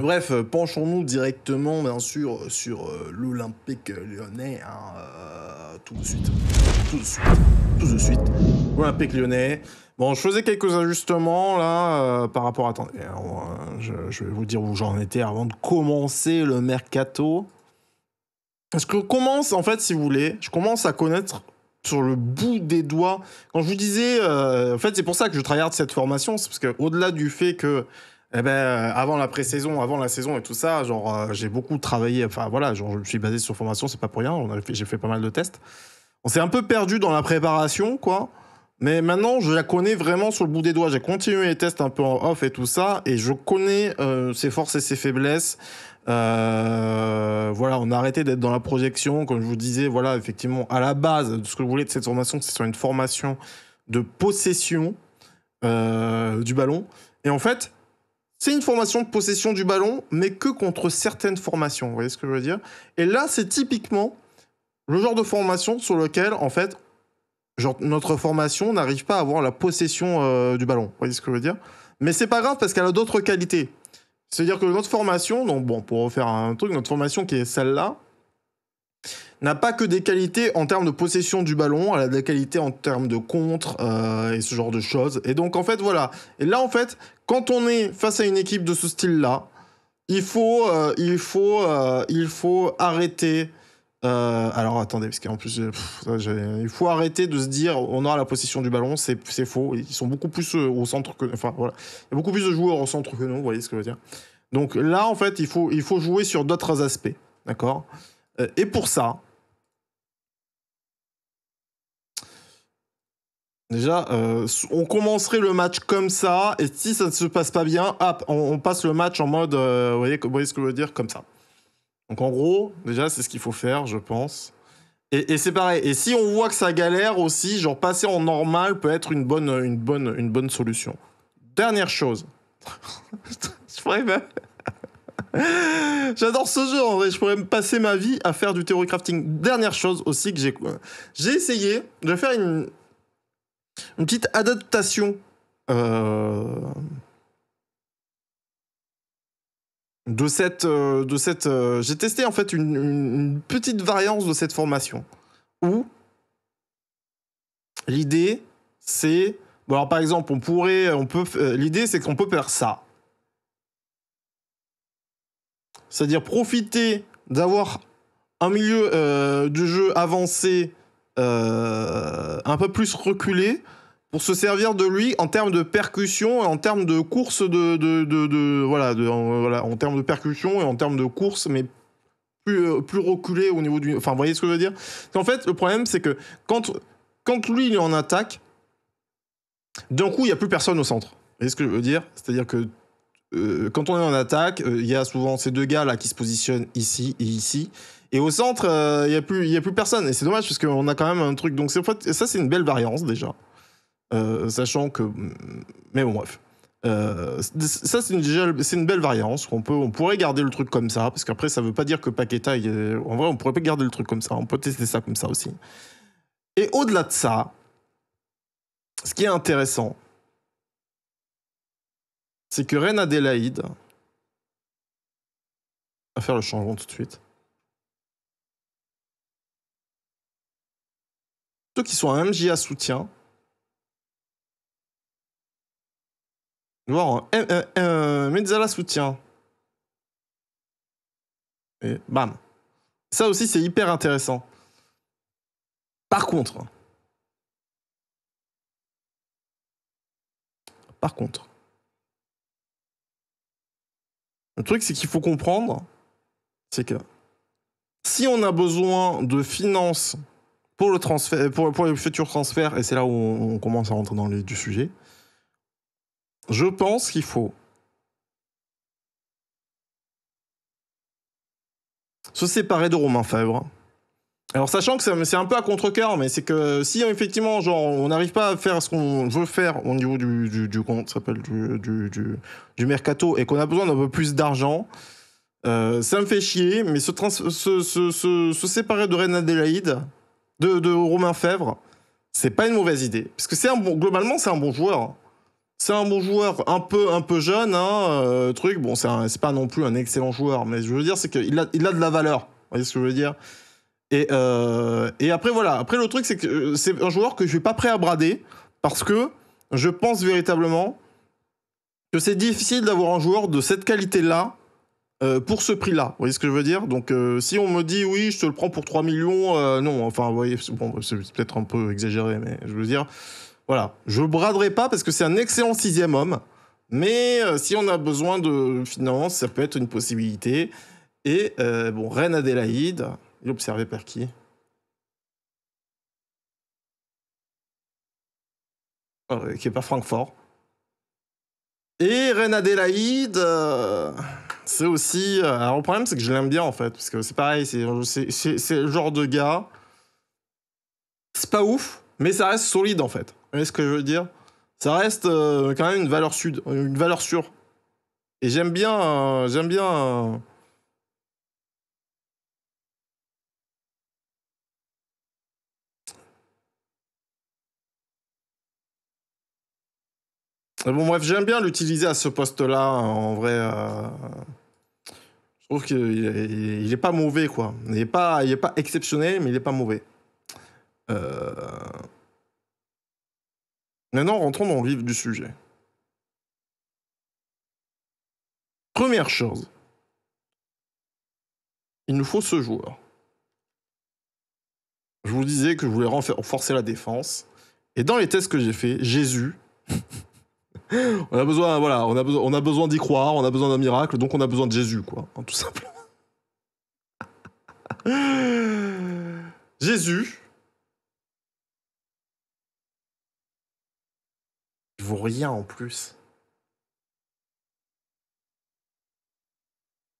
Bref, euh, penchons-nous directement, bien sûr, sur euh, l'Olympique lyonnais, hein, euh, tout de suite. Tout de suite. Tout de suite. Olympique lyonnais. Bon, je faisais quelques ajustements, là, par rapport à... Attendez, hein, je, vais vous dire où j'en étais avant de commencer le mercato. Parce que commence, en fait, si vous voulez, je commence à connaître sur le bout des doigts. Quand je vous disais... en fait, c'est pour ça que je tryhard cette formation, c'est parce qu'au-delà du fait que eh ben, euh, avant la pré-saison, avant la saison et tout ça, genre, euh, j'ai beaucoup travaillé. Enfin, voilà, genre, je me suis basé sur formation, c'est pas pour rien. J'ai fait pas mal de tests. On s'est un peu perdu dans la préparation, quoi. Mais maintenant, je la connais vraiment sur le bout des doigts. J'ai continué les tests un peu en off et tout ça, et je connais euh, ses forces et ses faiblesses. voilà, on a arrêté d'être dans la projection, comme je vous disais. Voilà, effectivement, à la base de ce que vous voulez de cette formation, c'est sur une formation de possession du ballon. Et en fait, c'est une formation de possession du ballon, mais que contre certaines formations. Vous voyez ce que je veux dire Et là, c'est typiquement le genre de formation sur lequel, en fait, notre formation n'arrive pas à avoir la possession euh, du ballon. Vous voyez ce que je veux dire Mais c'est pas grave parce qu'elle a d'autres qualités. C'est-à-dire que notre formation, donc bon, pour refaire un truc, notre formation qui est celle-là, n'a pas que des qualités en termes de possession du ballon, elle a des qualités en termes de contre euh, et ce genre de choses. Et donc en fait voilà. Et là en fait, quand on est face à une équipe de ce style-là, il faut, euh, il faut, euh, il faut arrêter. alors attendez, parce qu'en plus, il faut arrêter de se dire on aura la possession du ballon, c'est faux. Ils sont beaucoup plus au centre que, enfin voilà, il y a beaucoup plus de joueurs au centre que nous, vous voyez ce que je veux dire. Donc là en fait, il faut, il faut jouer sur d'autres aspects, d'accord. Et pour ça, Déjà, euh, on commencerait le match comme ça, et si ça ne se passe pas bien, on, passe le match en mode, euh, vous, voyez, ce que je veux dire, comme ça. Donc en gros, déjà, c'est ce qu'il faut faire, je pense. Et, c'est pareil. Et si on voit que ça galère aussi, genre passer en normal peut être une bonne, une bonne, une bonne solution. Dernière chose. je pourrais J'adore ce jeu, en vrai. Je pourrais me passer ma vie à faire du théorie crafting. Dernière chose aussi que j'ai. Euh, j'ai essayé de faire une une petite adaptation euh, de cette, euh, de cette euh, j'ai testé en fait une, petite variance de cette formation où l'idée c'est bon par exemple on pourrait on peut l'idée c'est qu'on peut faire ça c'est-à-dire profiter d'avoir un milieu de jeu avancé euh, un peu plus reculé pour se servir de lui en termes de percussion et en termes de course de, de, de voilà, en, termes de percussion et en termes de course mais plus euh, plus reculé au niveau du enfin vous voyez ce que je veux dire en fait le problème c'est que quand quand lui il est en attaque d'un coup il n'y a plus personne au centre vous voyez ce que je veux dire c'est-à-dire que euh, quand on est en attaque il y a souvent ces deux gars là qui se positionnent ici et ici et au centre, il euh, y n'y a, plus, y a plus personne. Et c'est dommage parce qu'on a quand même un truc. Donc ça, c'est une belle variance déjà. Euh, sachant que. Mm, mais bon, bref. Euh, ça, c'est une, une, belle variance. On, peut, on pourrait garder le truc comme ça, parce qu'après, ça veut pas dire que Paqueta. En vrai, on pourrait pas garder le truc comme ça. On peut tester ça comme ça aussi. Et au-delà de ça, ce qui est intéressant, c'est que Reine Adélaïde. On va faire le changement tout de suite. Ceux qui sont un à soutien. Voir un, soutien. Et bam. Ça aussi, c'est hyper intéressant. Par contre. Par contre. Le truc, c'est qu'il faut comprendre, c'est que si on a besoin de finances pour le transfert, pour, pour les futurs et c'est là où on, commence à rentrer dans le du sujet, je pense qu'il faut se séparer de Romain Fabre. Alors sachant que c'est un peu à contre-cœur, mais c'est que si effectivement genre on n'arrive pas à faire ce qu'on veut faire au niveau du, du, du compte, s'appelle du, du, du, mercato, et qu'on a besoin d'un peu plus d'argent, euh, ça me fait chier, mais se, se, se séparer de Reine Adélaïde, de, Romain Fèvre, c'est pas une mauvaise idée. Parce que c'est un bon, globalement, c'est un bon joueur. C'est un bon joueur, un peu, un peu jeune, hein, euh, truc. Bon, c'est pas non plus un excellent joueur, mais je veux dire, c'est qu'il a, il a de la valeur. Vous voyez ce que je veux dire euh, et, après, voilà. Après, le truc, c'est que euh, c'est un joueur que je suis pas prêt à brader parce que je pense véritablement que c'est difficile d'avoir un joueur de cette qualité-là euh, pour ce prix-là. Vous voyez ce que je veux dire Donc, euh, si on me dit oui, je te le prends pour 3 millions, euh, non, enfin, vous voyez, c'est peut-être un peu exagéré, mais je veux dire, voilà. Je braderai pas parce que c'est un excellent sixième homme, mais si on a besoin de finances, ça peut être une possibilité. Et bon, Reine Adélaïde, il observé par qui Qui est pas Francfort. Et Reine Adélaïde c'est aussi. Euh, alors, le problème, c'est que je l'aime bien, en fait. Parce que c'est pareil, c'est le genre de gars. C'est pas ouf, mais ça reste solide, en fait. Vous voyez ce que je veux dire Ça reste euh, quand même une valeur, sud, une valeur sûre. Et j'aime bien. Euh, j'aime bien. Bon, bref, j'aime bien l'utiliser à ce poste-là, en vrai. Euh, je trouve qu'il n'est pas mauvais, quoi. Il n'est pas, pas exceptionnel, mais il n'est pas mauvais. Euh, maintenant, rentrons dans le vif du sujet. Première chose, il nous faut ce joueur. Je vous disais que je voulais renforcer la défense. Et dans les tests que j'ai fait, Jésus on a besoin, voilà, on a besoin, on a besoin d'y croire, on a besoin d'un miracle, donc on a besoin de Jésus, quoi, hein, tout simplement. Jésus. Il vaut rien en plus.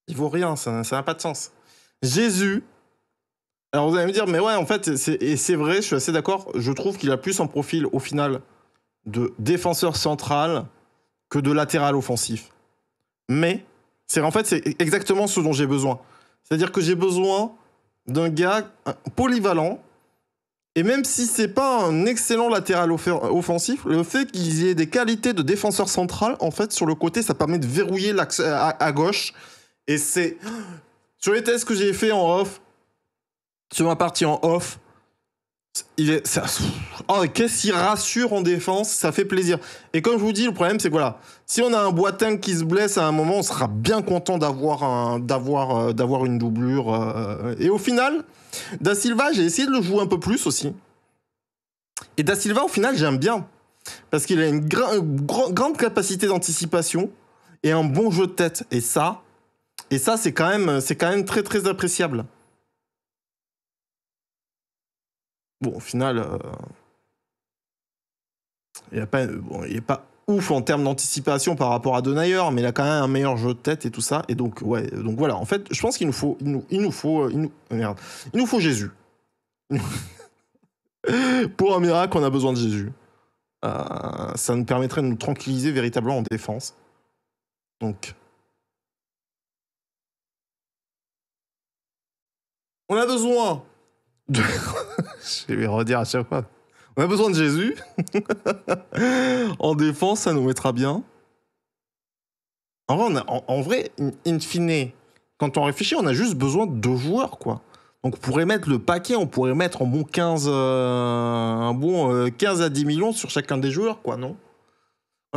Il vaut rien, ça n'a pas de sens. Jésus. Alors vous allez me dire, mais ouais, en fait, et c'est vrai, je suis assez d'accord, je trouve qu'il a plus en profil au final de défenseur central que de latéral offensif. Mais c'est en fait c'est exactement ce dont j'ai besoin. C'est-à-dire que j'ai besoin d'un gars polyvalent. Et même si c'est pas un excellent latéral offensif, le fait qu'il y ait des qualités de défenseur central, en fait, sur le côté, ça permet de verrouiller l'axe euh, à, gauche. Et c'est sur les tests que j'ai fait en off, sur ma partie en off, Oh, qu'est-ce qu'il rassure en défense, ça fait plaisir. Et comme je vous dis, le problème, c'est que voilà, si on a un boitin qui se blesse à un moment, on sera bien content d'avoir d'avoir, euh, d'avoir une doublure. Euh, et au final, Da Silva, j'ai essayé de le jouer un peu plus aussi. Et Da Silva, au final, j'aime bien. Parce qu'il a une, euh, grande capacité d'anticipation et un bon jeu de tête. Et ça, et ça c'est, quand même, c'est quand même très très appréciable. bon, au final, euh, il n'est pas, pas ouf en termes d'anticipation par rapport à Denayer, mais il a quand même un meilleur jeu de tête et tout ça. Et donc, ouais, donc voilà. En fait, je pense qu'il nous faut, il nous, faut, euh, il oh, merde, il nous faut Jésus. Pour un miracle, on a besoin de Jésus. Euh, ça nous permettrait de nous tranquilliser véritablement en défense. Donc. On a besoin Je vais redire à chaque fois. On a besoin de Jésus. en défense, ça nous mettra bien. En vrai, in fine, quand on réfléchit, on a juste besoin de deux joueurs, quoi. Donc on pourrait mettre le paquet, on pourrait mettre en bon 15, euh, un bon 15 euh, à 10 millions sur chacun des joueurs, quoi, non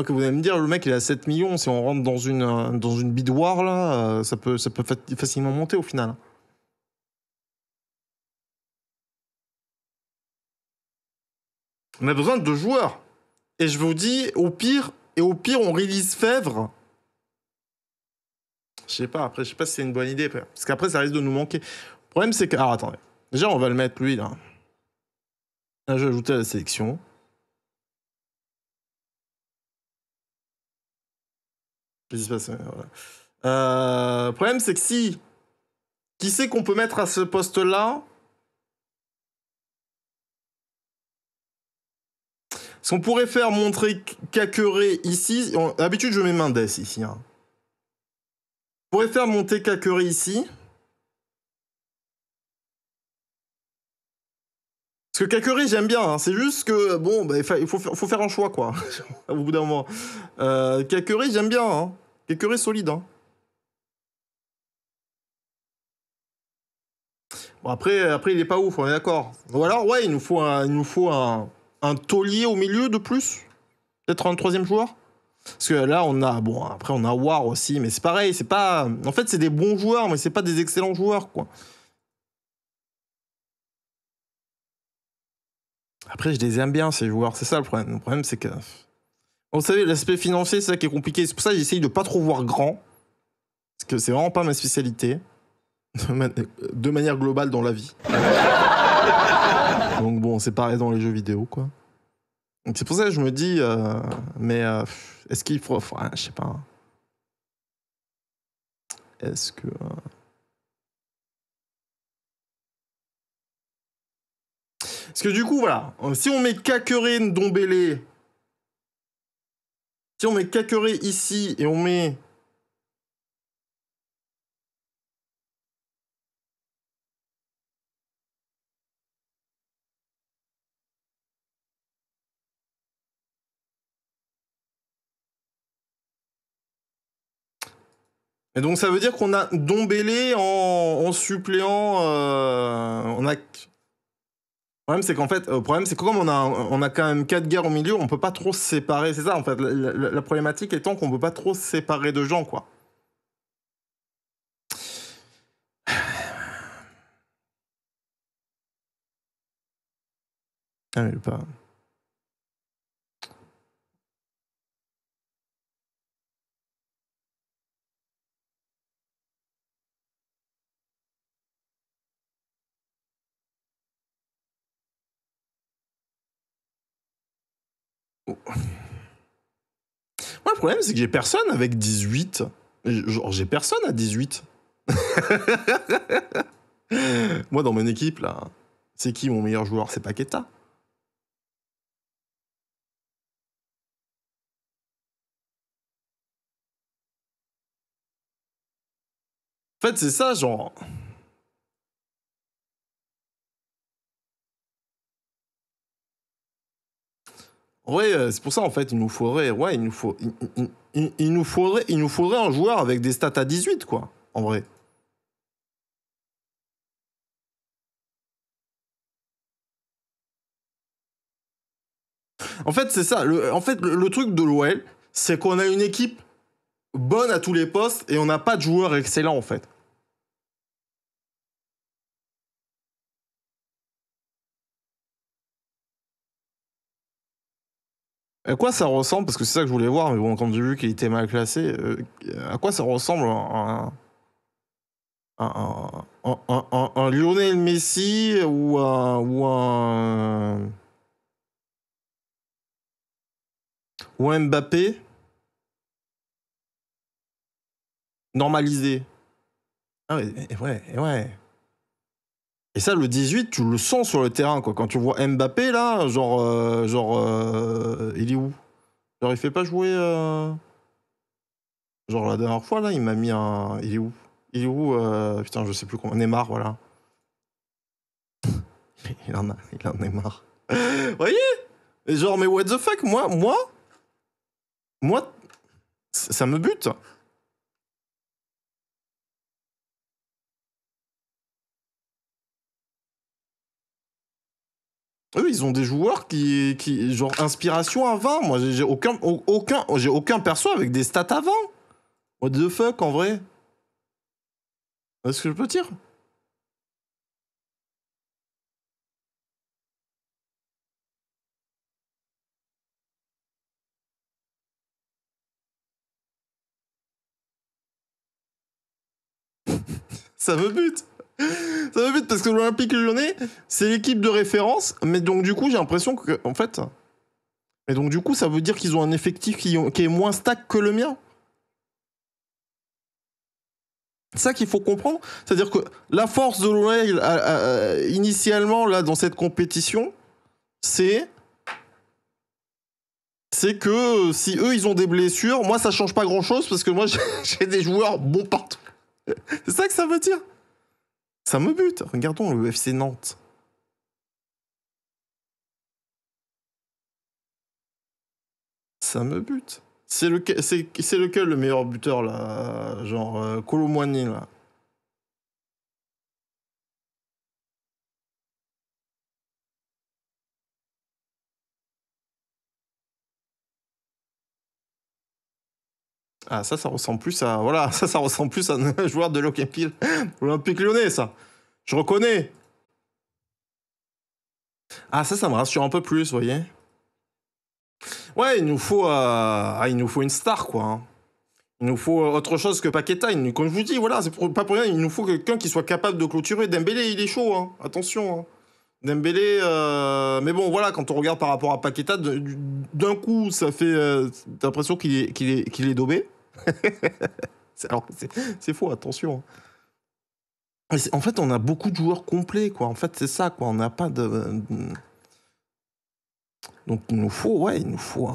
que vous allez me dire, le mec il est à 7 millions, si on rentre dans une, euh, dans une bidoire là, ça peut, ça peut facilement monter au final. On a besoin de joueurs. Et je vous dis, au pire, et au pire, on release Fèvre. Je sais pas, après, je sais pas si c'est une bonne idée. Parce qu'après, ça risque de nous manquer. Le problème, c'est que. Alors, attendez. Déjà, on va le mettre, lui, là. Là, je vais ajouter à la sélection. Voilà. Euh, le problème, c'est que si. Qui sait qu'on peut mettre à ce poste-là on pourrait faire montrer Kakeré ici, d'habitude je mets Mendes ici. Hein. On pourrait faire monter Kakeré ici. Parce que Kakeri, j'aime bien, hein. c'est juste que, bon, bah, il faut, faire un choix, quoi, au bout d'un moment. Euh, j'aime bien, hein. solide, hein. Bon, après, après, il est pas ouf, on est d'accord. Ou alors, ouais, il nous faut il nous faut un, un taulier au milieu de plus Peut-être un troisième joueur parce que là, on a, bon, après, on a War aussi, mais c'est pareil, c'est pas. En fait, c'est des bons joueurs, mais c'est pas des excellents joueurs, quoi. Après, je les aime bien, ces joueurs, c'est ça le problème. Le problème, c'est que. Vous savez, l'aspect financier, c'est ça qui est compliqué. C'est pour ça que j'essaye de pas trop voir grand. Parce que c'est vraiment pas ma spécialité. de manière globale dans la vie. Donc bon, c'est pareil dans les jeux vidéo, quoi. c'est pour ça que je me dis, euh, mais euh, est-ce qu'il faut. je sais pas. Hein. Est-ce que. Euh, parce que du coup, voilà, si on met Kakere Ndombele, si on met Kakeré ici et on met Et donc ça veut dire qu'on a dombellé en, suppléant. on euh, a... Le problème, c'est qu'en fait, euh, problème, c'est comme on a, on a quand même quatre guerres au milieu, on peut pas trop se séparer. C'est ça, en fait. La, problématique étant qu'on peut pas trop se séparer de gens, quoi. Ah, pas. le problème, c'est que j'ai personne avec 18. Genre, j'ai personne à 18. Moi, dans mon équipe, là, c'est qui mon meilleur joueur C'est Paqueta. En fait, c'est ça, genre. vrai, euh, c'est pour ça en fait, il nous faudrait, ouais, il nous faut, il, nous faudrait, il nous faudrait un joueur avec des stats à 18 quoi, en vrai. En fait, c'est ça. en fait, le, truc de l'OL, c'est qu'on a une équipe bonne à tous les postes et on n'a pas de joueurs excellents en fait. À quoi ça ressemble Parce que c'est ça que je voulais voir, mais bon, quand j'ai vu qu'il était mal classé, euh, à quoi ça ressemble un, un, Lionel Messi ou un. Ou un Mbappé normalisé. Ah ouais, ouais, ouais. Et ça, le 18, tu le sens sur le terrain, quoi. Quand tu vois Mbappé, là, genre. Euh, genre. Euh, il est où Genre, il fait pas jouer. Euh, genre, la dernière fois, là, il m'a mis un. Il est où Il est où Putain, je sais plus comment. Neymar, voilà. il, en a, il en est marre. Vous voyez Genre, mais what the fuck Moi, moi. Moi, ça me bute. eux, ils ont des joueurs qui, qui genre, inspiration avant. Moi, j'ai aucun, aucun, j'ai aucun perso avec des stats avant. 20. What the fuck, en vrai Est-ce que je peux dire Ça me bute ça veut dire parce que l'Olympique Lyonnais, c'est l'équipe de référence. Mais donc, du coup, j'ai l'impression que, en fait. Mais donc, du coup, ça veut dire qu'ils ont un effectif qui, est moins stack que le mien. C'est ça qu'il faut comprendre. C'est-à-dire que la force de l'OL, euh, euh, initialement, là, dans cette compétition, c'est. C'est que si eux, ils ont des blessures, moi, ça change pas grand-chose parce que moi, j'ai des joueurs bons partout. C'est ça que ça veut dire. Ça me bute. Regardons le FC Nantes. Ça me bute. C'est lequel, c'est, le meilleur buteur là Genre Colomoigny euh, là Ah, ça, ça ressemble plus à. Voilà, ça, ça plus à un joueur de l'Olympique Olympique lyonnais, ça. Je reconnais. Ah, ça, ça me rassure un peu plus, vous voyez. Ouais, il nous faut, euh, ah, il nous faut une star, quoi. Hein. Il nous faut euh, autre chose que Paqueta. Comme je vous dis, voilà, c'est pas pour rien. Il nous faut quelqu'un qui soit capable de clôturer. Dembélé, il est chaud, hein. attention. Hein. Dembélé, euh, mais bon, voilà, quand on regarde par rapport à Paqueta, d'un coup, ça fait l'impression qu'il est, qu'il est, c'est faux, attention. Hein. Ah, en fait, on a beaucoup de joueurs complets, quoi. En fait, c'est ça, quoi. On n'a pas de. Euh, donc, il nous faut, ouais, il nous faut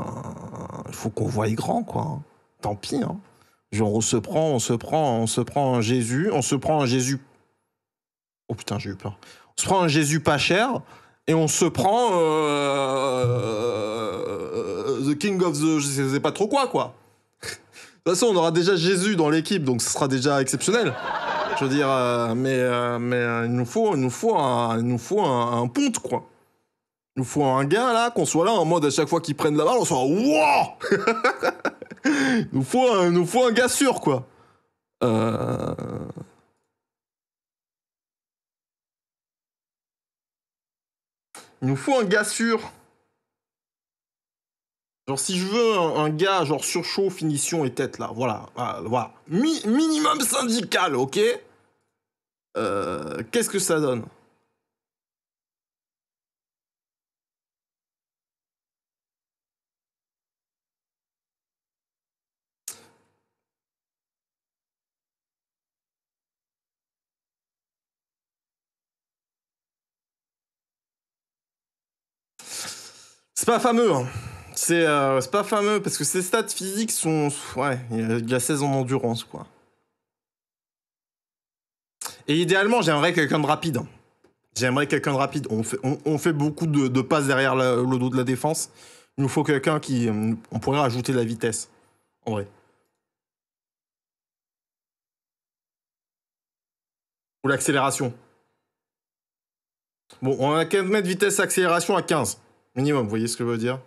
Il faut qu'on voie grand, quoi. Tant pis, hein. Genre, on se prend, on se prend, on se prend un Jésus, on se prend un Jésus. Oh putain, j'ai eu peur. On se prend un Jésus pas cher et on se prend. Euh, euh, the King of the. Je sais pas trop quoi, quoi toute façon, on aura déjà Jésus dans l'équipe, donc ce sera déjà exceptionnel. Je veux dire, euh, mais, euh, mais euh, il nous faut, il nous faut, un, il nous faut un, pont ponte, quoi. Il nous faut un gars, là, qu'on soit là en mode à chaque fois qu'ils prennent la balle, on soit wow il, nous faut un, nous faut un gars sûr, quoi. Il nous faut un gars sûr. Genre, si je veux un, gars, genre, surchaud, finition et tête, là, voilà, ah, voilà. Mi minimum syndical, ok euh, Qu'est-ce que ça donne C'est pas fameux, hein. Euh, c'est pas fameux parce que ses stats physiques sont. Ouais, il y a 16 en endurance, quoi. Et idéalement, j'aimerais quelqu'un de rapide. J'aimerais quelqu'un de rapide. On fait, on, fait beaucoup de, passes derrière le dos de la défense. Il nous faut quelqu'un qui. On pourrait rajouter de la vitesse. En vrai. Ou l'accélération. Bon, on a 15 mètres vitesse accélération à 15. Minimum, vous voyez ce que je veux dire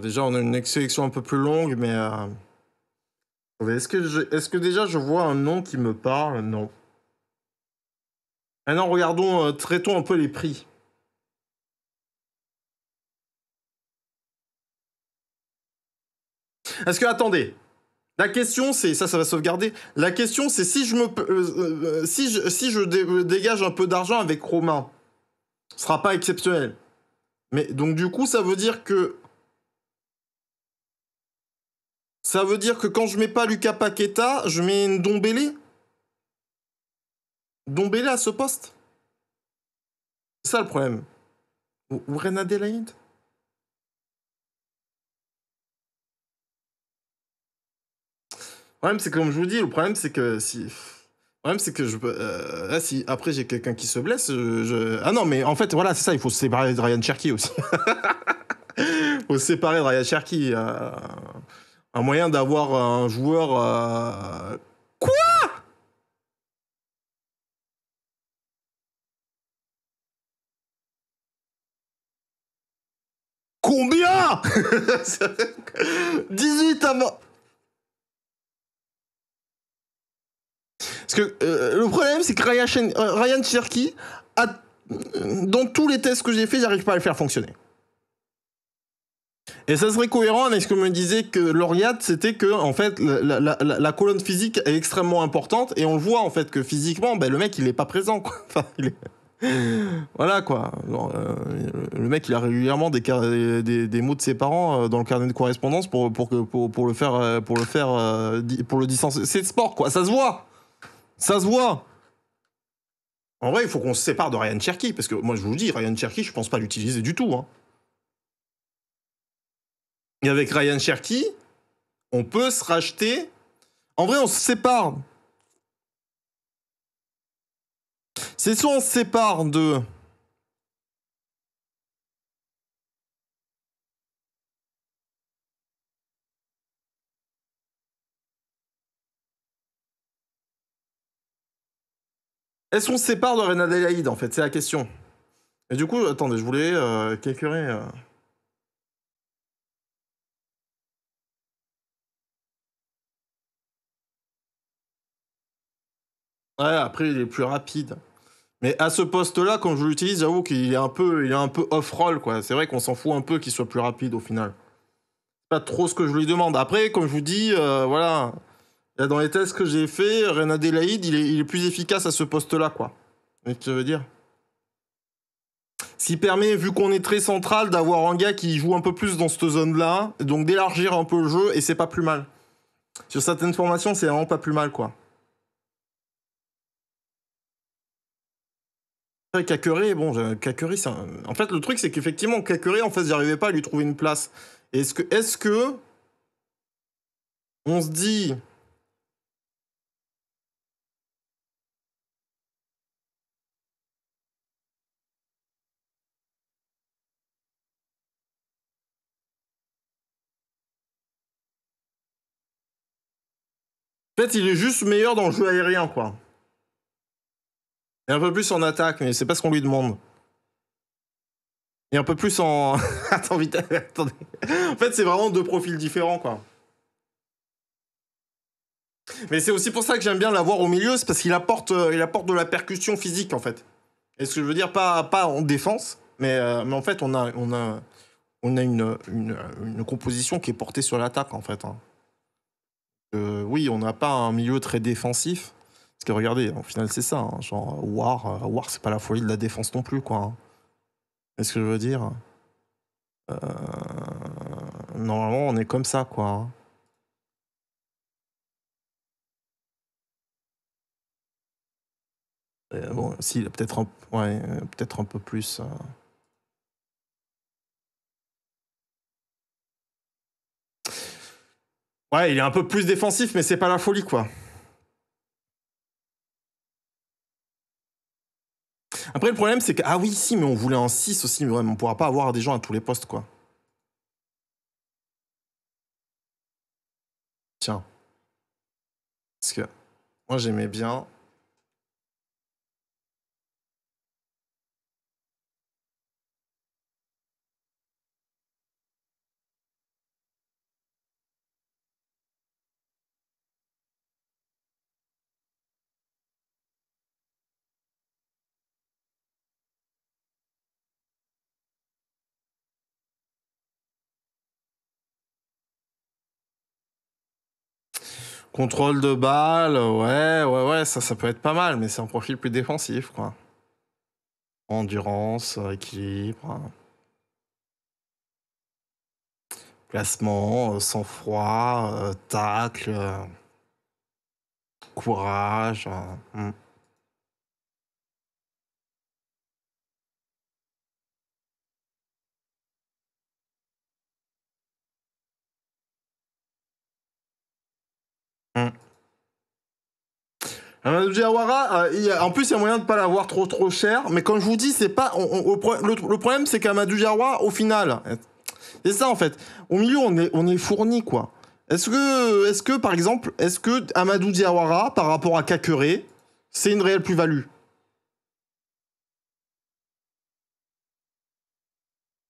déjà, on a une sélection un peu plus longue, mais. Euh, est-ce que, déjà je vois un nom qui me parle Non. Maintenant, ah regardons, euh, traitons un peu les prix. Est-ce que, attendez, la question, c'est ça, ça va sauvegarder. La question, c'est si je me, euh, si je, si je dégage un peu d'argent avec Romain, ce sera pas exceptionnel. Mais donc du coup, ça veut dire que ça veut dire que quand je mets pas Lucas Paqueta, je mets une Dombélé Dombélé à ce poste C'est ça le problème. Ou, ou Le problème, c'est comme je vous dis, le problème, c'est que si. Le problème, c'est que je peux. Euh, si après j'ai quelqu'un qui se blesse, je, Ah non, mais en fait, voilà, c'est ça, il faut se séparer de Ryan Cherky aussi. il faut se séparer de Ryan Cherky. Euh, un moyen d'avoir un joueur. Euh, quoi Combien 18 à mort Parce que euh, le problème, c'est que Ryan, euh, Ryan Cherky, a... dans tous les tests que j'ai fait, j'arrive pas à le faire fonctionner. Et ça serait cohérent avec ce que me disait que l'Oriade, c'était que en fait la, colonne physique est extrêmement importante et on le voit en fait que physiquement, ben, le mec il n'est pas présent quoi. Enfin, Voilà quoi. Euh, le mec il a régulièrement des, des mots de ses parents euh, dans le carnet de correspondance pour, pour, pour, le faire euh, pour le faire pour le distancer. C'est sport quoi, ça se voit. Ça se voit. En vrai, il faut qu'on se sépare de Ryan Cherky parce que moi je vous le dis, Ryan Cherky, je pense pas l'utiliser du tout. Hein. Et avec Ryan Cherky, on peut se racheter. En vrai, on se sépare. C'est soit on se sépare de. Est-ce qu'on se sépare de Reine en fait C'est la question. Et du coup, attendez, je voulais calculer. Euh, Ouais, après, il est plus rapide. Mais à ce poste-là, quand je l'utilise, j'avoue qu'il est un peu, il est un peu off-roll, quoi. C'est vrai qu'on s'en fout un peu qu'il soit plus rapide au final. C'est pas trop ce que je lui demande. Après, comme je vous dis, euh, voilà. dans les tests que j'ai fait, Ren il est, plus efficace à ce poste-là, quoi. mais ce que je veux dire Ce permet, vu qu'on est très central, d'avoir un gars qui joue un peu plus dans cette zone-là, donc d'élargir un peu le jeu, et c'est pas plus mal. Sur certaines formations, c'est vraiment pas plus mal, quoi. Kakeré, bon, Kakeré, un... en fait, le truc, c'est qu'effectivement, Kakeré, en fait, j'arrivais pas à lui trouver une place. Est-ce que, est-ce que, on se dit, En fait, il est juste meilleur dans le jeu aérien, quoi. Et un peu plus en attaque, mais c'est pas ce qu'on lui demande. Et un peu plus en. Attends, vite, attendez. en fait, c'est vraiment deux profils différents, quoi. Mais c'est aussi pour ça que j'aime bien l'avoir au milieu, c'est parce qu'il apporte, euh, il apporte de la percussion physique, en fait. est ce que je veux dire, pas, pas en défense, mais, euh, mais en fait, on a, on a, on a une, composition qui est portée sur l'attaque, en fait. Hein. Euh, oui, on n'a pas un milieu très défensif, parce que regardez, au final, c'est ça. Hein, genre, War, euh, War c'est pas la folie de la défense non plus, quoi. Hein. ce que je veux dire euh, Normalement, on est comme ça, quoi. Hein. Euh, bon, si, peut-être un, ouais, peut un peu plus. Ouais, il est un peu plus défensif, mais c'est pas la folie, quoi. Après, le problème, c'est que, ah oui, si, mais on voulait en 6 aussi, mais on pourra pas avoir des gens à tous les postes, quoi. Tiens. Parce que moi, j'aimais bien Contrôle de balle, ouais, ouais, ouais, ça, ça peut être pas mal, mais c'est un profil plus défensif, quoi. Endurance, équilibre. Placement, euh, sang-froid, euh, tacle, euh, courage. Hmm. Amadou mm. euh, Diawara euh, en plus, il y a moyen de pas l'avoir trop trop cher, mais comme je vous dis, c'est pas. le, problème, c'est qu'Amadou Diawara, au final, c'est ça en fait. Au milieu, on est, on est fourni quoi. Est-ce que, est que, par exemple, est-ce que Amadou Diawara, par rapport à Kakere, c'est une réelle plus-value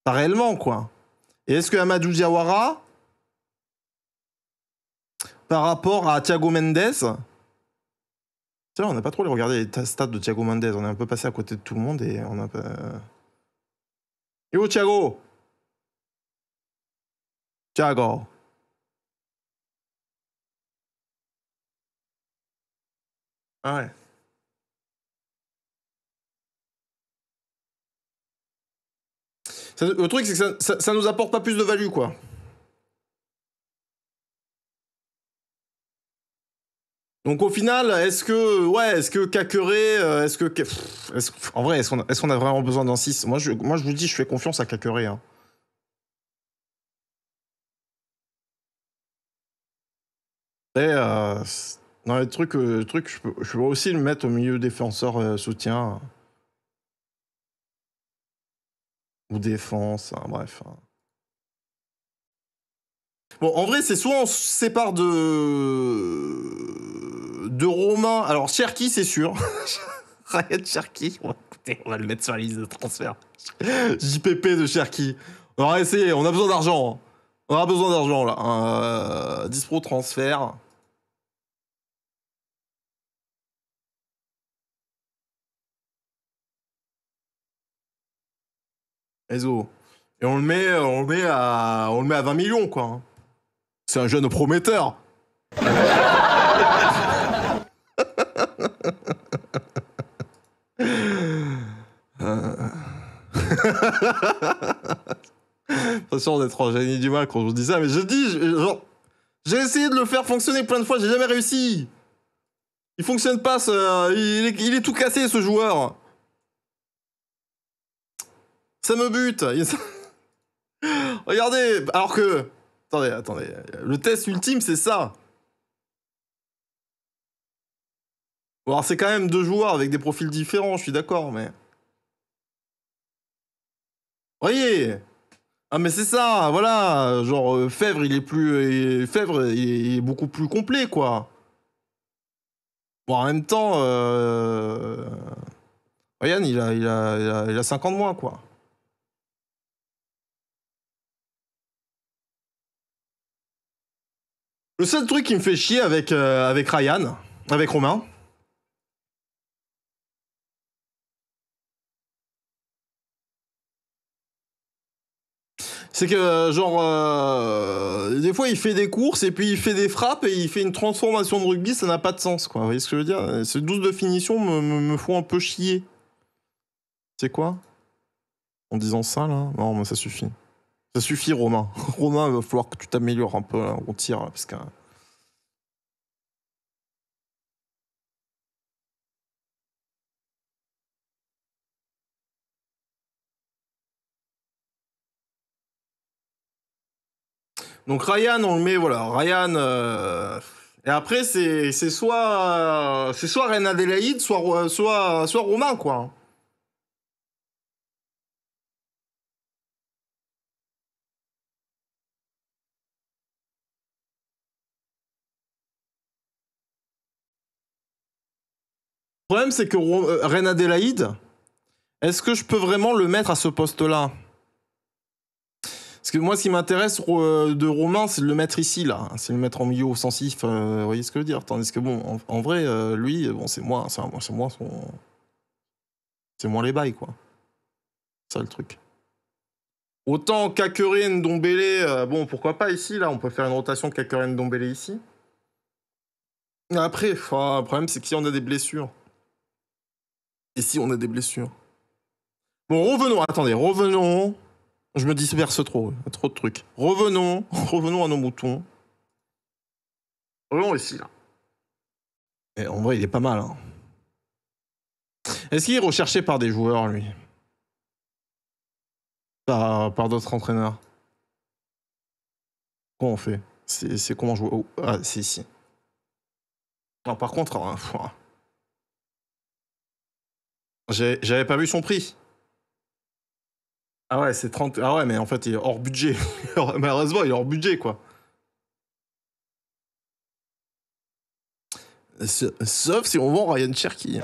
Pas réellement quoi. Et est-ce que Amadou Diawara, par rapport à Thiago Mendes. on n'a pas trop regardé les stats de Thiago Mendes. On est un peu passé à côté de tout le monde et on a pas. Yo, Thiago Thiago Ah ouais. le truc, c'est que ça, ça, ça nous apporte pas plus de value, quoi. Donc au final, est-ce que ouais, est-ce que Kakeré, euh, est-ce que en vrai, est-ce qu'on a, vraiment besoin d'un 6 Moi je moi je vous dis, je fais confiance à Kakeré hein. Et euh, dans les trucs, euh, je, peux, aussi le mettre au milieu défenseur euh, soutien. Ou défense, hein, bref. Hein. Bon, en vrai, c'est soit on se sépare de de Romain. Alors, Cherki, c'est sûr. Ryan Cherki. On, va le mettre sur la liste de transfert. JPP de Cherki. On va essayer, on a besoin d'argent. Hein. On a besoin d'argent là. Euh, Dispro transfert. Et on le met, euh, on le met à, on le met à 20 millions quoi. Hein. C'est un jeune prometteur. Attention d'être en génie du mal quand je dis ça, mais je dis, genre, j'ai essayé de le faire fonctionner plein de fois, j'ai jamais réussi. Il fonctionne pas, euh, il, est, il, est, tout cassé ce joueur. Ça me bute. Regardez, alors que, attendez, attendez, le test ultime c'est ça. Alors c'est quand même deux joueurs avec des profils différents, je suis d'accord, mais. Voyez ah mais c'est ça, voilà, genre euh, Fèvre il est plus, euh, Fèvre il est beaucoup plus complet quoi. Bon en même temps, Ryan euh, il a, il a, 50 mois quoi. Le seul truc qui me fait chier avec, avec Ryan, avec Romain, C'est que, euh, genre, euh, des fois, il fait des courses et puis il fait des frappes et il fait une transformation de rugby, ça n'a pas de sens, quoi. Vous voyez ce que je veux dire Ces 12 de finition me, me, font un peu chier. C'est quoi En disant ça, là Non, mais ça suffit. Ça suffit, Romain. Romain, il va falloir que tu t'améliores un peu, On tire, parce que... Donc Ryan, on le met, voilà, Ryan. Euh, et après, c'est soit, c'est soit Reine Adélaïde, soit, soit, soit Romain, quoi. Le problème, c'est que euh, Reine Adélaïde, est-ce que je peux vraiment le mettre à ce poste-là parce que moi, ce qui m'intéresse euh, de Romain, c'est de le mettre ici, là. C'est de le mettre en milieu offensif. Euh, vous voyez ce que je veux dire Tandis que, bon, en, vrai, euh, lui, bon, c'est moi. C'est moi, son... c'est moi les bails, quoi. C'est ça le truc. Autant Kakerin, Dombélé, bon, pourquoi pas ici, là On peut faire une rotation Kakerin, Dombélé ici. Après, le problème, c'est que on a des blessures. Et si on a des blessures Bon, revenons, attendez, revenons je me disperse trop, trop de trucs. Revenons, revenons à nos moutons. Revenons ici, là. Et eh, en vrai, il est pas mal. Hein. Est-ce qu'il est recherché par des joueurs, lui Par, d'autres entraîneurs Comment on fait C'est comment jouer oh, Ah, c'est ici. Non, par contre, hein, j'avais pas vu son prix. Ah ouais, c'est 30. Ah ouais, mais en fait, il est hors budget. Malheureusement, il est hors budget, quoi. Sauf si on vend Ryan Cherky.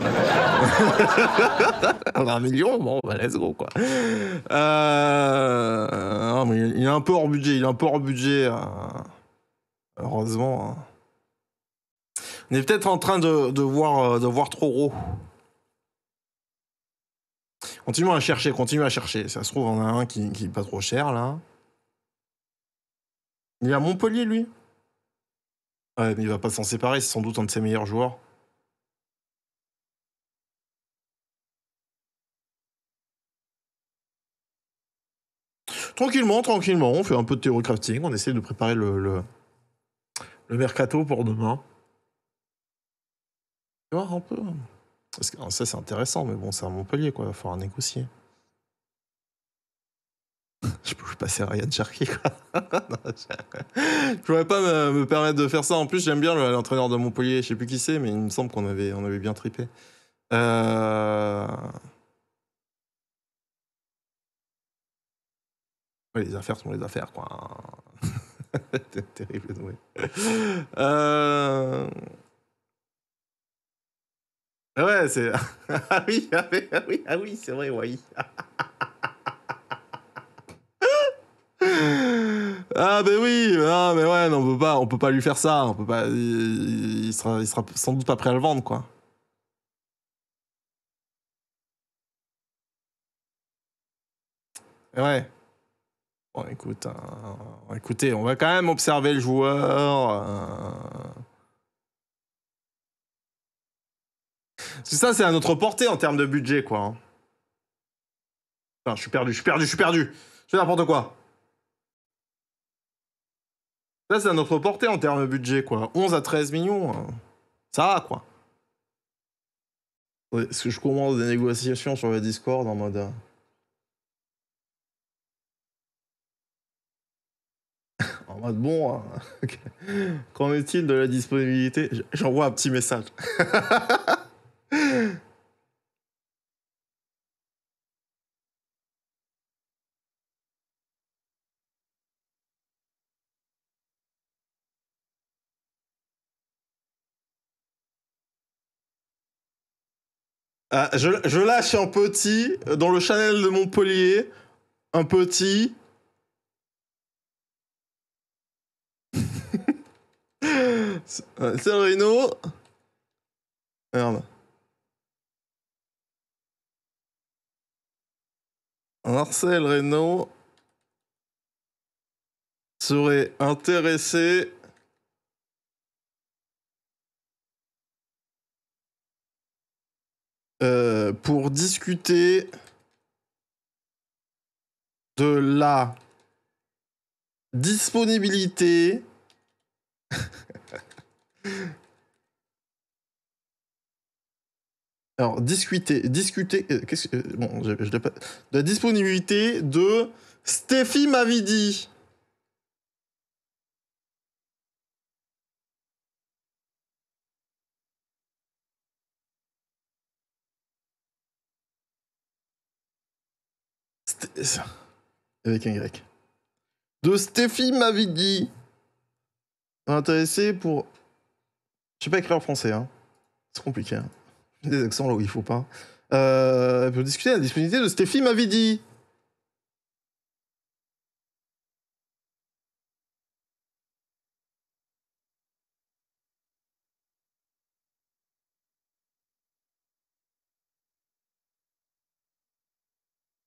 un million, bon, bah let's go, quoi. Euh, il est un peu hors budget, il est un peu hors budget. Euh, heureusement. Hein. On est peut-être en train de, voir, euh, de voir trop gros. Continuons à chercher, continuons à chercher. Ça se trouve, on a un qui, qui est pas trop cher, là. Il est à Montpellier, lui. Ouais, mais il va pas s'en séparer, c'est sans doute un de ses meilleurs joueurs. Tranquillement, tranquillement, on fait un peu de théorie on essaie de préparer le, le, le mercato pour demain. Tu vois, un peu. Hein ça, c'est intéressant, mais bon, c'est à Montpellier, quoi. Il va falloir négocier. je peux passer à Ryan Cherki, je... pourrais pas me, permettre de faire ça. En plus, j'aime bien l'entraîneur de Montpellier, je sais plus qui c'est, mais il me semble qu'on avait, on avait bien tripé. Euh, les affaires sont les affaires, quoi. terrible, ouais. euh... Ah, ah, ah, ah oui, ah oui, c'est vrai, oui. Ah bah oui, mais ben ouais, on peut pas, on peut pas lui faire ça, on peut pas, il, sera, il sera sans doute pas prêt à le vendre quoi. Eh ouais. Bon écoute, hein, écoutez, on va quand même observer le joueur. Hein. Parce ça, c'est à notre portée en termes de budget, quoi. Enfin, je suis perdu, je suis perdu, je suis perdu. Je fais n'importe quoi. Ça, c'est à notre portée en termes de budget, quoi. 11 à 13 millions, hein. ça va, quoi. Est-ce que je commence des négociations sur le Discord en mode... Euh. en mode bon, hein. qu'en est-il de la disponibilité J'envoie un petit message. Ah, je, lâche un petit dans le Chanel de Montpellier. Un petit. C'est Merde. Marcel Reno serait intéressé Euh, pour discuter de la disponibilité Alors, discuter, discuter, euh, qu'est-ce que, euh, bon, je, je pas, de la disponibilité de Steffi Mavidi. avec un grec. De Stéphie Mavidi. Intéressé pour. Je sais pas écrire en français, hein. C'est compliqué. Hein. Des accents là où il faut pas. Euh, pour discuter la disponibilité de Stéphie Mavidi.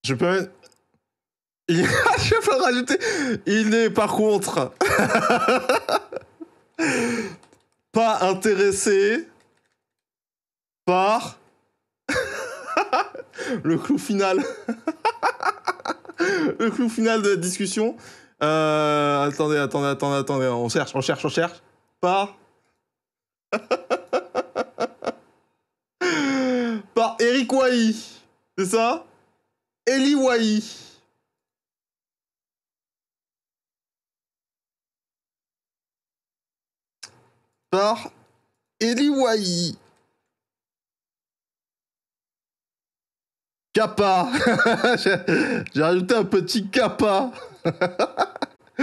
Je peux je le rajouter. Il est par contre pas intéressé par le clou final. le clou final de la discussion. Euh, attendez, attendez, attendez, attendez. On cherche, on cherche, on cherche. Par. par Eric Wai. C'est ça Eli Wahi. par Eliwai. Kappa J'ai rajouté un petit kappa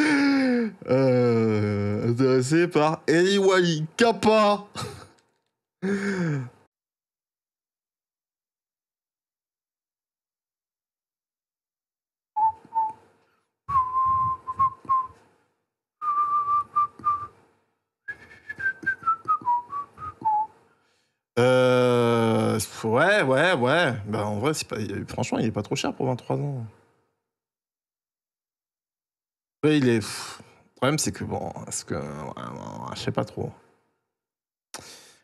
euh, Intéressé par Eliwai Kappa Euh, ouais, ouais, ouais. Bah, en vrai, pas, franchement, il est pas trop cher pour 23 ans. il est. Le problème, c'est que bon, est-ce que. je sais pas trop.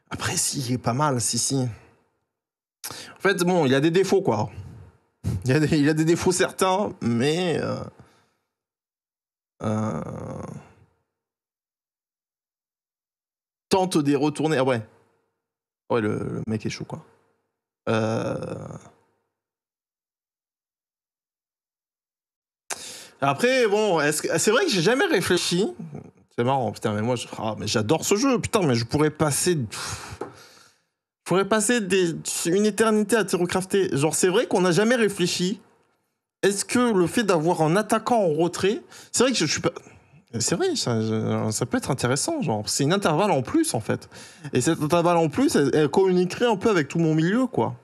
Après, si, il est pas mal, si, si. En fait, bon, il a des défauts, quoi. Il a des, défauts certains, mais. Euh, euh, tente des retourner. Ah ouais, Ouais, le, mec est chaud, quoi. Euh, après, bon, c'est vrai que j'ai jamais réfléchi. C'est marrant, putain, mais moi, ah, j'adore ce jeu, putain, mais je pourrais passer. Je pourrais passer une éternité à te recrafter. Genre, c'est vrai qu'on n'a jamais réfléchi. Est-ce que le fait d'avoir un attaquant en retrait. C'est vrai que je suis pas. Euh, c'est vrai, euh, ça, peut être intéressant. Genre, c'est une intervalle en plus en fait. Et cette intervalle en plus, elle, communiquerait un peu avec tout mon milieu, quoi.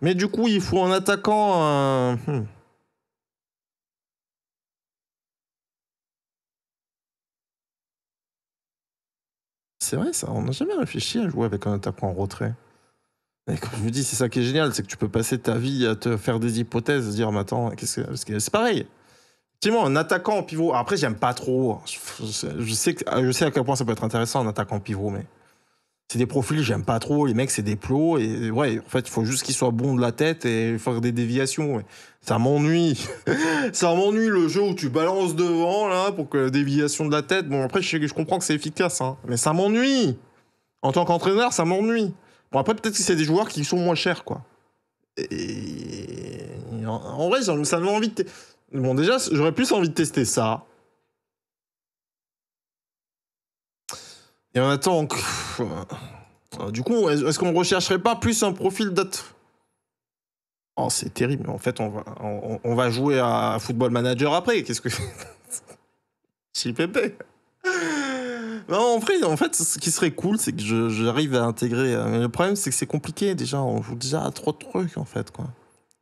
Mais du coup, il faut en attaquant. Hmm. C'est vrai, ça. On n'a jamais réfléchi à jouer avec un attaquant en retrait. Et comme je vous dis, c'est ça qui est génial, c'est que tu peux passer ta vie à te faire des hypothèses, dire, mais attends, qu'est-ce que c'est pareil un attaquant en pivot. Après, j'aime pas trop. Je sais, que, je sais à quel point ça peut être intéressant un attaquant pivot, mais c'est des profils j'aime pas trop. Les mecs, c'est des plots. Et ouais, en fait, il faut juste qu'ils soient bons de la tête et faire des déviations. Ça m'ennuie. ça m'ennuie le jeu où tu balances devant, là, pour que la déviation de la tête. Bon, après, je, je comprends que c'est efficace, hein, mais ça m'ennuie. En tant qu'entraîneur, ça m'ennuie. Bon, après, peut-être que c'est des joueurs qui sont moins chers, quoi. Et... En vrai, ça me donne envie de. Bon, déjà, j'aurais plus envie de tester ça. Et on attend. Euh, du coup, est-ce qu'on rechercherait pas plus un profil d'autres Oh, c'est terrible. En fait, on va, on, va jouer à Football Manager après. Qu'est-ce que. Si pépé. Non, en vrai, en fait, ce qui serait cool, c'est que j'arrive à intégrer. Euh, le problème, c'est que c'est compliqué déjà. On joue déjà à trois trucs, en fait. Quoi.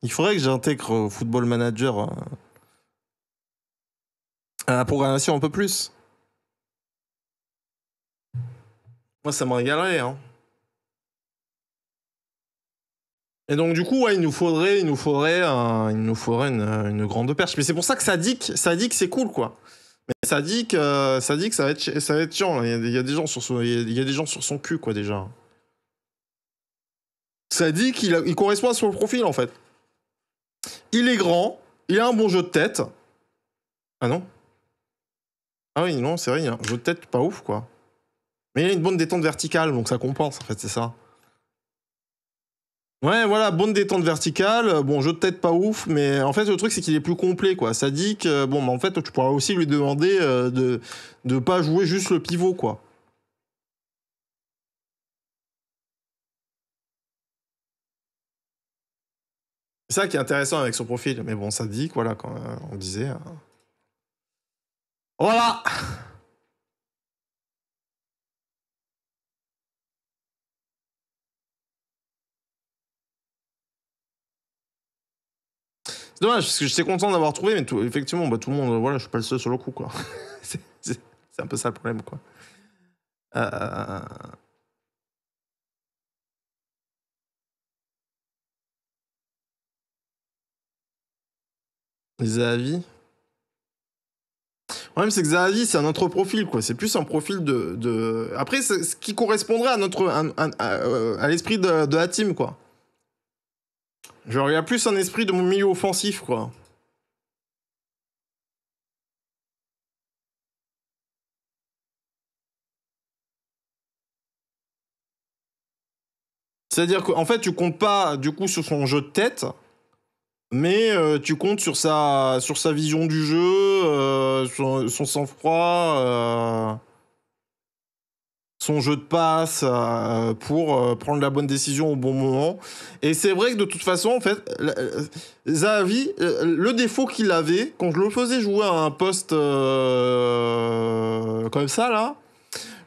Il faudrait que j'intègre euh, Football Manager à la programmation un peu plus. Moi, ça me régalerait. Hein. Et donc, du coup, il nous faudrait, il nous faudrait, un, il nous faudrait une, grande perche. Mais c'est pour ça que ça dit que, ça dit que c'est cool, quoi. Mais ça dit que ça dit que ça va être, ça va être chiant. Il y, a, des gens sur son, il des gens sur son cul, quoi, déjà. Ça dit qu'il correspond à son profil, en fait. Il est grand, il a un bon jeu de tête. Ah non ah oui, non, c'est vrai, il y a un jeu de tête pas ouf, quoi. Mais il a une bonne détente verticale, donc ça compense, en fait, c'est ça. Ouais, voilà, bonne détente verticale. Bon, jeu de tête pas ouf, mais en fait, le truc, c'est qu'il est plus complet, quoi. Ça dit que, bon, bah, en fait, tu pourras aussi lui demander euh, de ne pas jouer juste le pivot, quoi. C'est ça qui est intéressant avec son profil. Mais bon, ça dit, voilà, quand euh, on disait. Hein. Voilà. C'est dommage, parce que j'étais content d'avoir trouvé, mais effectivement, bah, tout le monde, euh, voilà, je suis pas le seul sur le coup, quoi. c'est un peu ça le problème, quoi. Les euh, euh, avis le problème, c'est que Zahavi, c'est un autre profil, quoi. C'est plus un profil de. de... Après, ce qui correspondrait à notre euh, l'esprit de, la team, quoi. Genre, il y a plus un esprit de mon milieu offensif, quoi. C'est-à-dire qu'en fait, tu comptes pas du coup sur son jeu de tête, mais euh, tu comptes sur sa, sur sa vision du jeu, euh, son, sang-froid, euh, son jeu de passe pour prendre la bonne décision au bon moment. Et c'est vrai que de toute façon, en fait, Zahavi, le défaut qu'il avait quand je le faisais jouer à un poste comme ça, là,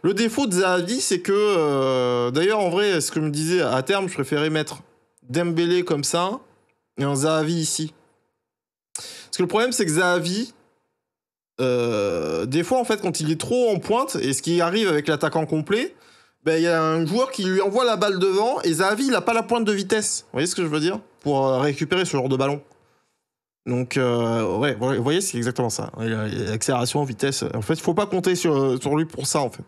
le défaut de Zavi, c'est que, d'ailleurs, en vrai, ce que je me disais, à terme, je préférais mettre Dembélé comme ça et un Zahavi ici. Parce que le problème, c'est que Zahavi, euh, des fois, en fait, quand il est trop en pointe, et ce qui arrive avec l'attaquant complet, ben, il y a un joueur qui lui envoie la balle devant, et Zahavi, il n'a pas la pointe de vitesse. Vous voyez ce que je veux dire Pour euh, récupérer ce genre de ballon. Donc, euh, ouais, vous voyez, c'est exactement ça. Accélération, vitesse. En fait, il faut pas compter sur, lui pour ça, en fait.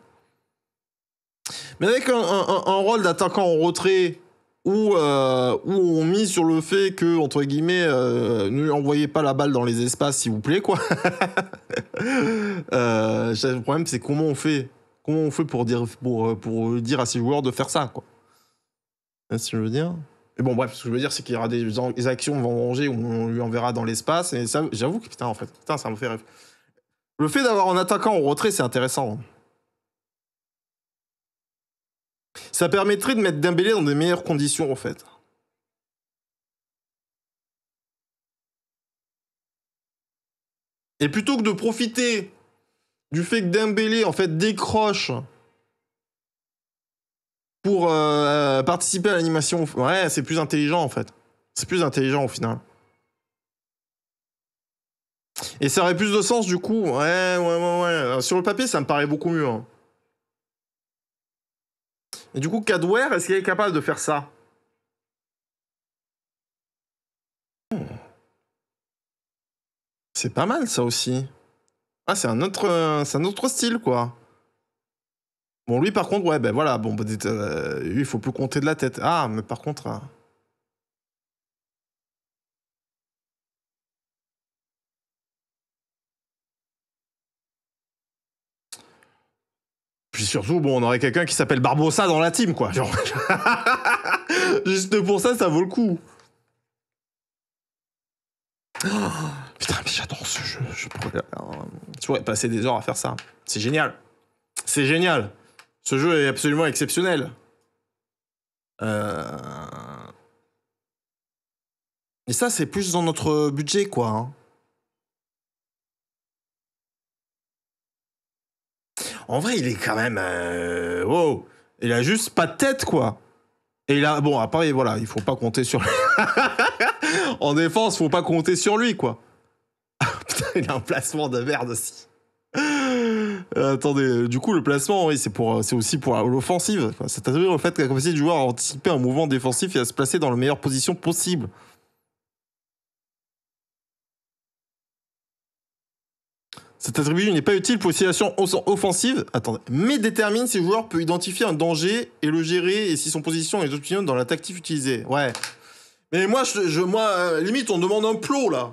Mais avec un, un rôle d'attaquant en retrait où, euh, où on mise sur le fait que, entre guillemets, euh, ne envoyez pas la balle dans les espaces, s'il vous plaît, quoi. Euh, le problème, c'est comment on fait Comment fait pour dire, euh, pour, dire à ces joueurs de faire ça, quoi hein, Si je veux dire. Mais bon, bref, ce que je veux dire, c'est qu'il y aura des, actions vont ranger où on lui enverra dans l'espace. Et ça, j'avoue que, putain, en fait, ça me fait rêver. Le fait d'avoir un attaquant au retrait, c'est intéressant. Hein. Ça permettrait de mettre Dembélé dans des meilleures conditions en fait. Et plutôt que de profiter du fait que Dembélé en fait décroche pour euh, euh, participer à l'animation, ouais, c'est plus intelligent en fait. C'est plus intelligent au final. Et ça aurait plus de sens du coup. Ouais, ouais, ouais, ouais. Sur le papier, ça me paraît beaucoup mieux. Hein. Et du coup, Cadware, est-ce qu'il est capable de faire ça hmm. C'est pas mal ça aussi. Ah, c'est un autre, euh, c'est un autre style quoi. Bon, lui par contre, ouais, ben voilà, bon, euh, lui il faut plus compter de la tête. Ah, mais par contre. Euh, Puis surtout, bon, on aurait quelqu'un qui s'appelle Barbossa dans la team, quoi. Juste pour ça, ça vaut le coup. putain, mais j'adore ce jeu. Euh, tu pourrais... passer des heures à faire ça. C'est génial. C'est génial. Ce jeu est absolument exceptionnel. Euh. Et ça, c'est plus dans notre budget, quoi. Hein. En vrai, il est quand même. oh Il a juste pas de tête, quoi. Et là, bon, à Paris, voilà, il faut pas compter sur lui. en défense, faut pas compter sur lui, quoi. Putain, il a un placement de merde aussi. Euh, attendez, du coup, le placement, oui, c'est pour, euh, c'est aussi pour l'offensive. C'est-à-dire le fait que la capacité du joueur à anticiper un mouvement défensif et à se placer dans la meilleure position possible. Cet attribut n'est pas utile pour une situation offensive, attendez, mais détermine si le joueur peut identifier un danger et le gérer et si son position est optimale dans la tactique utilisée. Ouais. Mais moi, je, moi, euh, limite, on demande un plot là.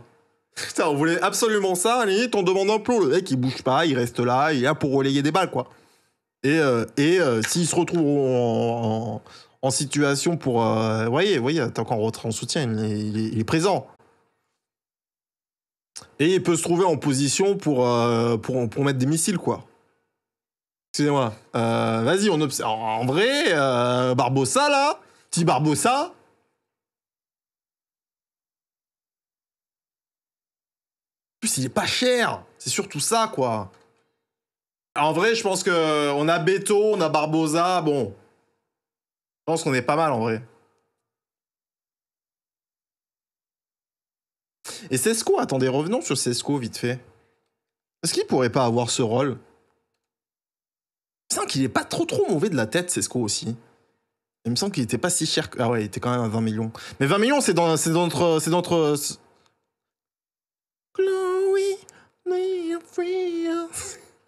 Putain, on voulait absolument ça, limite, on demande un plot. Le mec, il bouge pas, il reste là, il est là pour relayer des balles, quoi. Et, euh, et euh, s'il se retrouve en, situation pour. Vous voyez, voyez, tant qu'en il, il est présent. Et il peut se trouver en position pour, euh, pour, mettre des missiles, quoi. Excusez-moi. Euh, vas-y, on observe. En vrai, euh, Barbossa, là, petit Barbossa. En plus, il est pas cher. C'est surtout ça, quoi. En vrai, je pense que euh, on a Beto, on a Barbosa. Bon, je pense qu'on est pas mal en vrai. Et Sesco, attendez, revenons sur Sesco vite fait. Est-ce qu'il pourrait pas avoir ce rôle Il me semble qu'il est pas trop trop mauvais de la tête, Sesco aussi. Il me semble qu'il était pas si cher. Que... Ah ouais, il était quand même à 20 millions. Mais 20 millions, c'est dans, c'est notre. C'est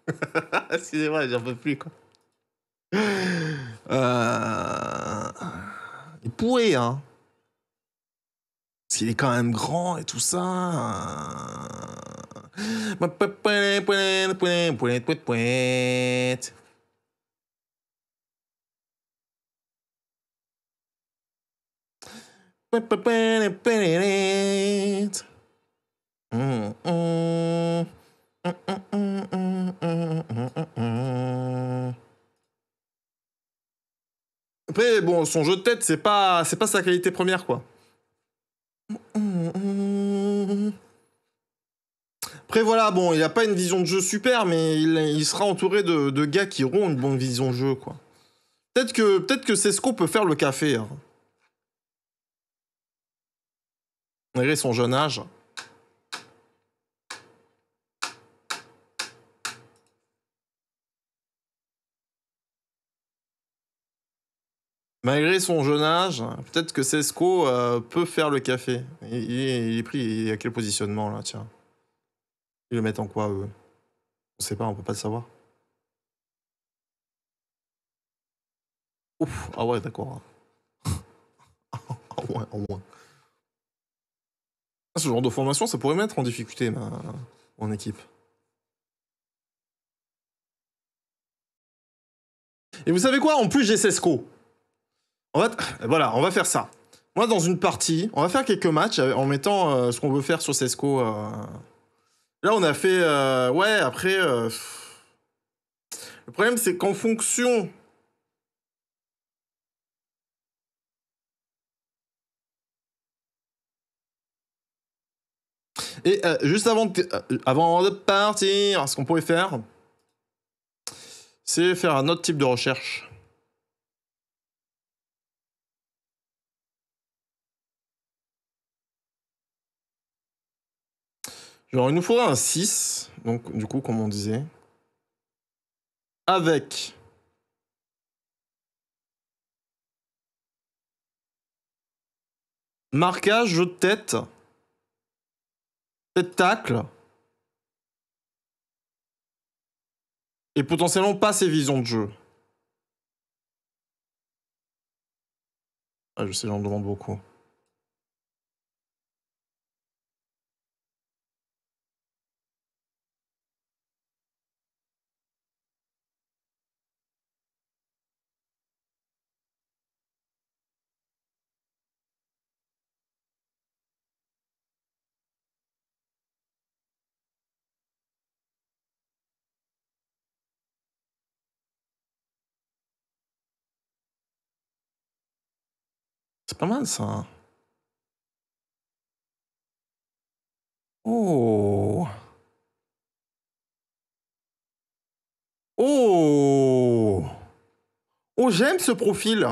Excusez-moi, j'en peux plus, quoi. Euh... Il pourrait, hein. Il est quand même grand et tout ça. Après, bon, son jeu de tête, c'est pas, c'est pas sa qualité première, quoi. Après voilà, bon, il n'a pas une vision de jeu super, mais il, sera entouré de, gars qui auront une bonne vision de jeu, quoi. Peut-être que, peut que qu'on peut faire le café. Hein. Malgré son jeune âge. malgré son jeune âge, peut-être que Sesco euh, peut faire le café. Il, est pris il à quel positionnement là, tiens Il le met en quoi eux On sait pas, on peut pas le savoir. Ouf, ah ouais, d'accord. En ah au moins. Ah, ce genre de formation, ça pourrait mettre en difficulté mon équipe. Et vous savez quoi En plus, j'ai Sesco. voilà, on va faire ça. Moi, dans une partie, on va faire quelques matchs euh, en mettant euh, ce qu'on veut faire sur Sesco. Euh. Là, on a fait. Ouais, après. Le problème, c'est qu'en fonction. Et juste avant avant de partir, ce qu'on pourrait faire, c'est faire un autre type de recherche. Alors, il nous faudra un 6. Donc, du coup, comme on disait. Avec. Marquage, jeu de tête. Tête tacle. Et potentiellement pas ses visions de jeu. Ah, je sais, j'en demande beaucoup. C'est pas mal ça. Oh. Oh. Oh, j'aime ce profil.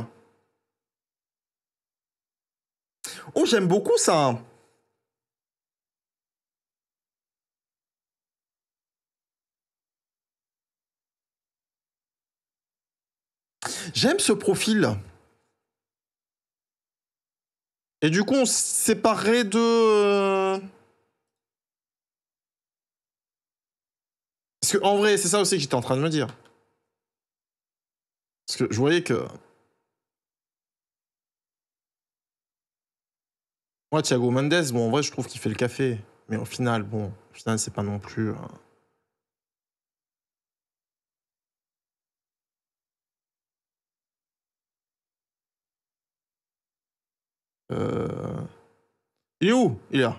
Oh, j'aime beaucoup ça. J'aime ce profil. Et du coup, on s'est séparé de. Euh, Parce que, en vrai, c'est ça aussi que j'étais en train de me dire. Parce que je voyais que. Moi, Thiago Mendes, bon, en vrai, je trouve qu'il fait le café. Mais au final, bon, au final, c'est pas non plus. Euh, il est où Il est là.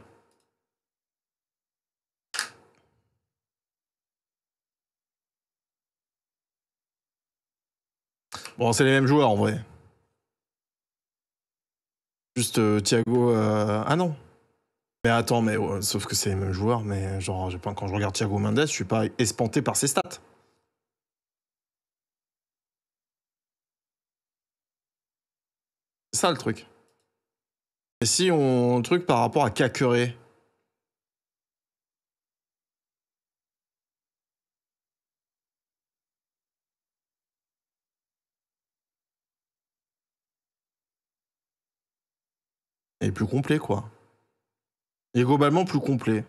Bon, c'est les mêmes joueurs en vrai. Juste euh, Thiago. Euh, ah non. Mais attends, mais sauf que c'est les mêmes joueurs, mais genre, pas... quand je regarde Thiago Mendes, je suis pas espanté par ses stats. C'est ça le truc. Et si on truc par rapport à Kakeré Et plus complet quoi. Et globalement plus complet.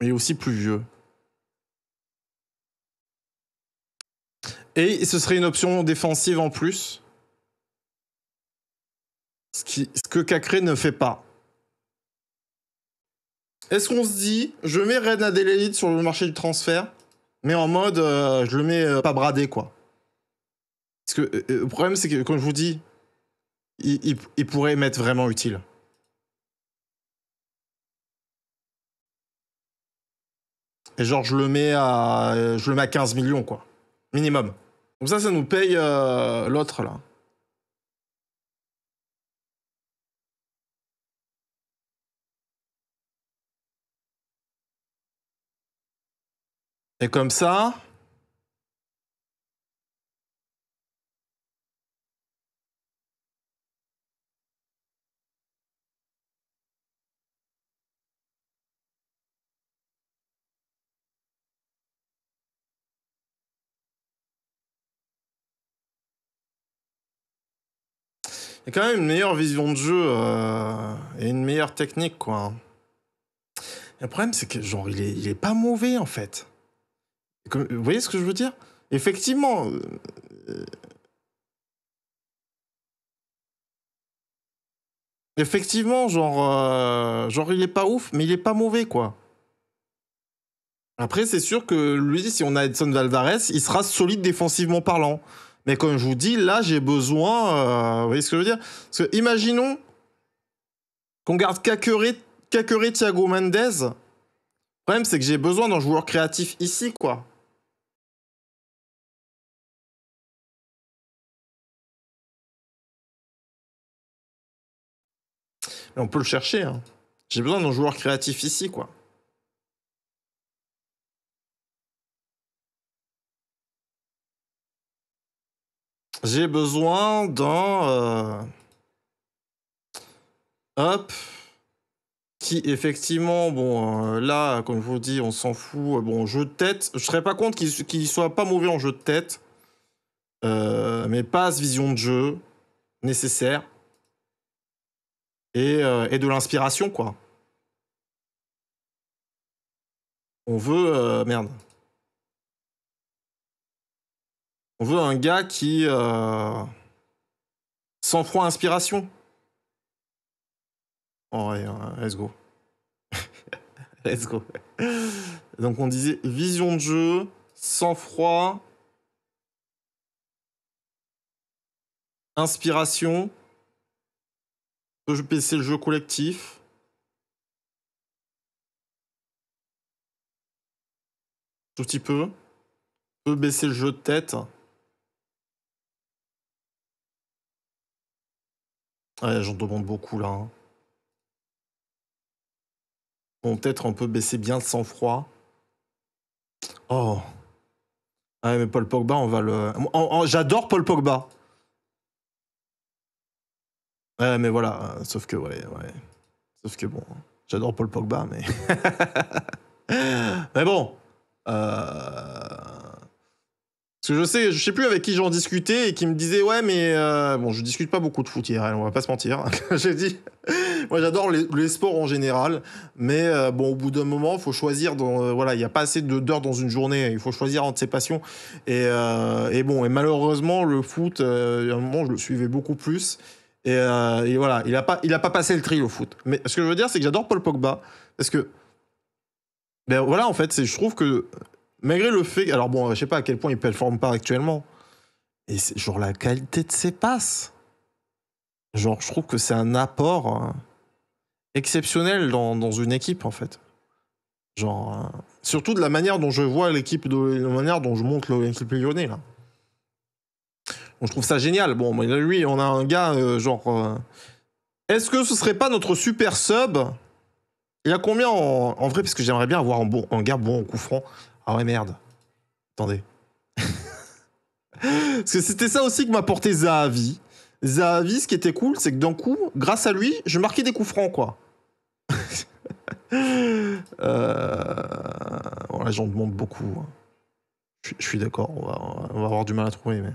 Et aussi plus vieux. Et ce serait une option défensive en plus. Ce, que Cacré ne fait pas. Est-ce qu'on se dit, je mets Renadel Elite sur le marché du transfert, mais en mode, euh, je le mets euh, pas bradé, quoi. Parce que euh, le problème, c'est que, quand je vous dis, il, pourrait m'être vraiment utile. Et genre, je le mets à, je le mets à 15 millions, quoi. Minimum. Donc ça, ça nous paye l'autre, là. Et comme ça. Il y a quand même une meilleure vision de jeu euh, et une meilleure technique, quoi. Le problème, c'est que genre, il il est pas mauvais, en fait vous voyez ce que je veux dire Effectivement. Euh, effectivement, genre, euh, genre, il est pas ouf, mais il est pas mauvais, quoi. Après, c'est sûr que lui, si on a Edson Valvarez, il sera solide défensivement parlant. Mais comme je vous dis, là, j'ai besoin. Euh, vous voyez ce que je veux dire Parce que imaginons qu'on garde Kakere, Thiago Mendez. Le problème, c'est que j'ai besoin d'un joueur créatif ici, quoi. on peut le chercher. Hein. J'ai besoin d'un joueur créatif ici, quoi. J'ai besoin d'un... Euh, hop. Qui effectivement, bon, euh, là, comme je vous dis, on s'en fout. Euh, bon, jeu de tête, je serais pas contre qu'il soit pas mauvais en jeu de tête. Euh, mais passe, vision de jeu, nécessaire. Euh, et, de l'inspiration, quoi. On veut. Euh, merde. On veut un gars qui. Euh, sans froid inspiration. Oh, hein, allez, let's go. let's go. Donc on disait vision de jeu, sans froid, inspiration peux baisser le jeu collectif. Tout petit peu. Je peut baisser le jeu de tête. Ouais, j'en demande beaucoup là. Bon, hein. peut-être on peut baisser bien le sang-froid. Oh. Ah, mais Paul Pogba, on va le. J'adore Paul Pogba. Ouais, mais voilà, sauf que, ouais, ouais. Sauf que bon, j'adore Paul Pogba, mais. mais bon. Euh, parce que je sais, je sais plus avec qui j'en discutais et qui me disait ouais mais euh, bon je discute pas beaucoup de foot hier, hein, on va pas se mentir. Hein, j'ai dit moi j'adore les, sports en général, mais euh, bon au bout d'un moment faut choisir voilà il y a pas assez d'heures dans une journée, il faut choisir entre ses passions et, bon et malheureusement le foot à un moment je le suivais beaucoup plus euh, et, voilà, il n'a pas, il a pas passé le tri au foot. Mais ce que je veux dire, c'est que j'adore Paul Pogba parce que, ben voilà, en fait, je trouve que malgré le fait, alors bon, je sais pas à quel point il performe pas actuellement, et c'est genre la qualité de ses passes. Genre, je trouve que c'est un apport euh, exceptionnel dans, une équipe, en fait. Genre, euh, surtout de la manière dont je vois l'équipe, de la manière dont je monte l'équipe lyonnaise, là. Bon, je trouve ça génial. Bon, lui, on a un gars, euh, genre. Euh, est-ce que ce serait pas notre super sub Il y a combien en, vrai Parce que j'aimerais bien avoir un, gars bon en coup franc. Ah ouais, merde. Attendez. Parce que c'était ça aussi que m'a porté Zahavi. Zahavi, ce qui était cool, c'est que d'un coup, grâce à lui, je marquais des coups francs, quoi. Euh, bon, là, j'en demande beaucoup. Hein. Je suis d'accord, on va avoir du mal à trouver, mais.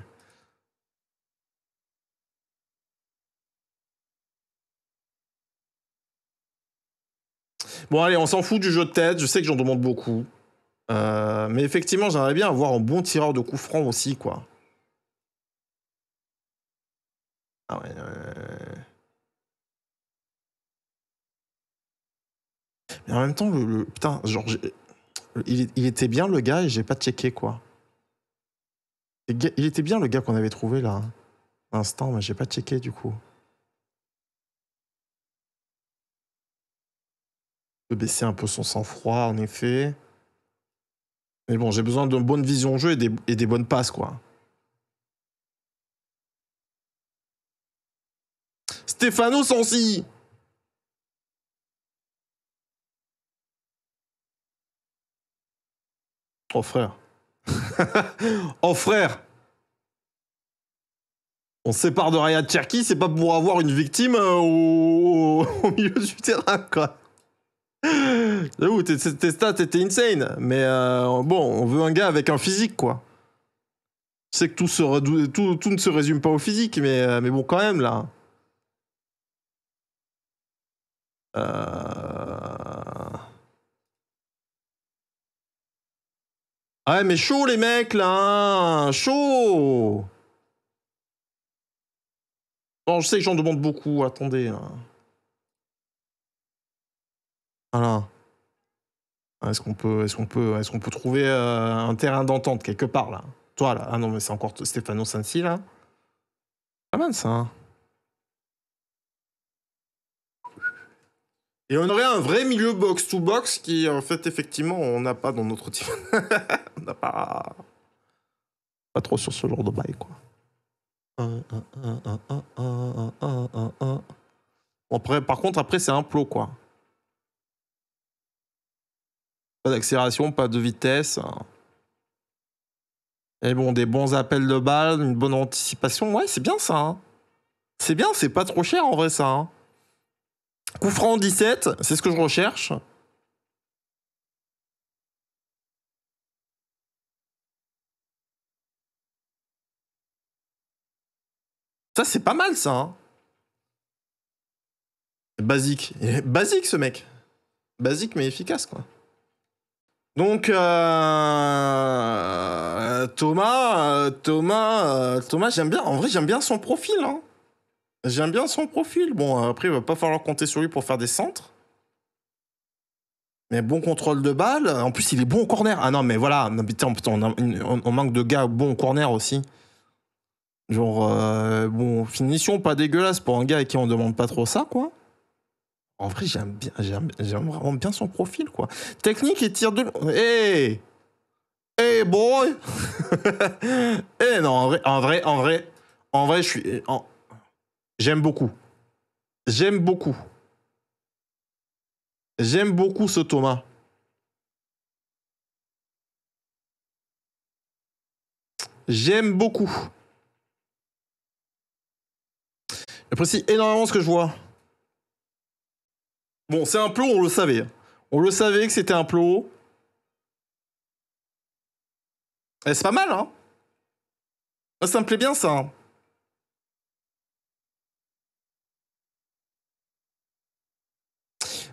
Bon, allez, on s'en fout du jeu de tête. Je sais que j'en demande beaucoup. Euh, mais effectivement, j'aimerais bien avoir un bon tireur de coups francs aussi, quoi. Ah ouais, Mais en même temps, le, putain, genre, il, il, était bien le gars et j'ai pas checké, quoi. Il était bien le gars qu'on avait trouvé là. Instant, mais j'ai pas checké du coup. baisser un peu son sang-froid, en effet. Mais bon, j'ai besoin d'une bonne vision jeu et des, bonnes passes, quoi. Stéphano Sansi Oh frère. oh frère on sépare de Raya Cherki, c'est pas pour avoir une victime euh, au milieu du terrain, quoi tes, stats étaient insane, mais euh, bon, on veut un gars avec un physique, quoi. C'est que tout, se, ne se résume pas au physique, mais, euh, mais bon, quand même, là. Euh. Ouais, mais chaud, les mecs, là hein, Chaud Bon, je sais que j'en demande beaucoup, attendez. Hein. Voilà. Hein, est-ce qu'on peut, est qu'on peut, est qu'on peut trouver euh, un terrain d'entente quelque part là Toi là, ah non mais c'est encore Stefano Sensi, là. Pas mal ça. Hein. Et on aurait un vrai milieu box-to-box qui, en fait, effectivement, on n'a pas dans notre team. on n'a pas... Pas trop sur ce genre de bail, quoi. Après, par contre, après, c'est un plot, quoi. Pas d'accélération, pas de vitesse. Et bon, des bons appels de balles, une bonne anticipation. Ouais, c'est bien ça. Hein. C'est bien, c'est pas trop cher en vrai ça. Hein. Coup franc 17, c'est ce que je recherche. Ça, c'est pas mal ça. Hein. Basique. Basique ce mec. Basique mais efficace quoi. Donc euh, euh, Thomas, euh, Thomas, Thomas, j'aime bien. En vrai, j'aime bien son profil. Hein. J'aime bien son profil. Bon, après, il va pas falloir compter sur lui pour faire des centres. Mais bon contrôle de balle. En plus, il est bon au corner. Ah non, mais voilà. on, on, manque de gars bons au corner aussi. Genre, bon, finition pas dégueulasse pour un gars à qui on demande pas trop ça, quoi. En vrai, j'aime bien, j'aime, bien son profil, quoi. Technique et tire de. Hey! Eh, eh, hey, boy! Eh non, en vrai, en vrai, en vrai, en vrai, je suis. Eh, j'aime beaucoup. J'aime beaucoup. J'aime beaucoup ce Thomas. J'aime beaucoup. J'apprécie énormément ce que je vois. Bon, c'est un plot, on le savait. Hein. On le savait que c'était un plot. Eh, c'est pas mal, hein Ça me plaît bien, ça.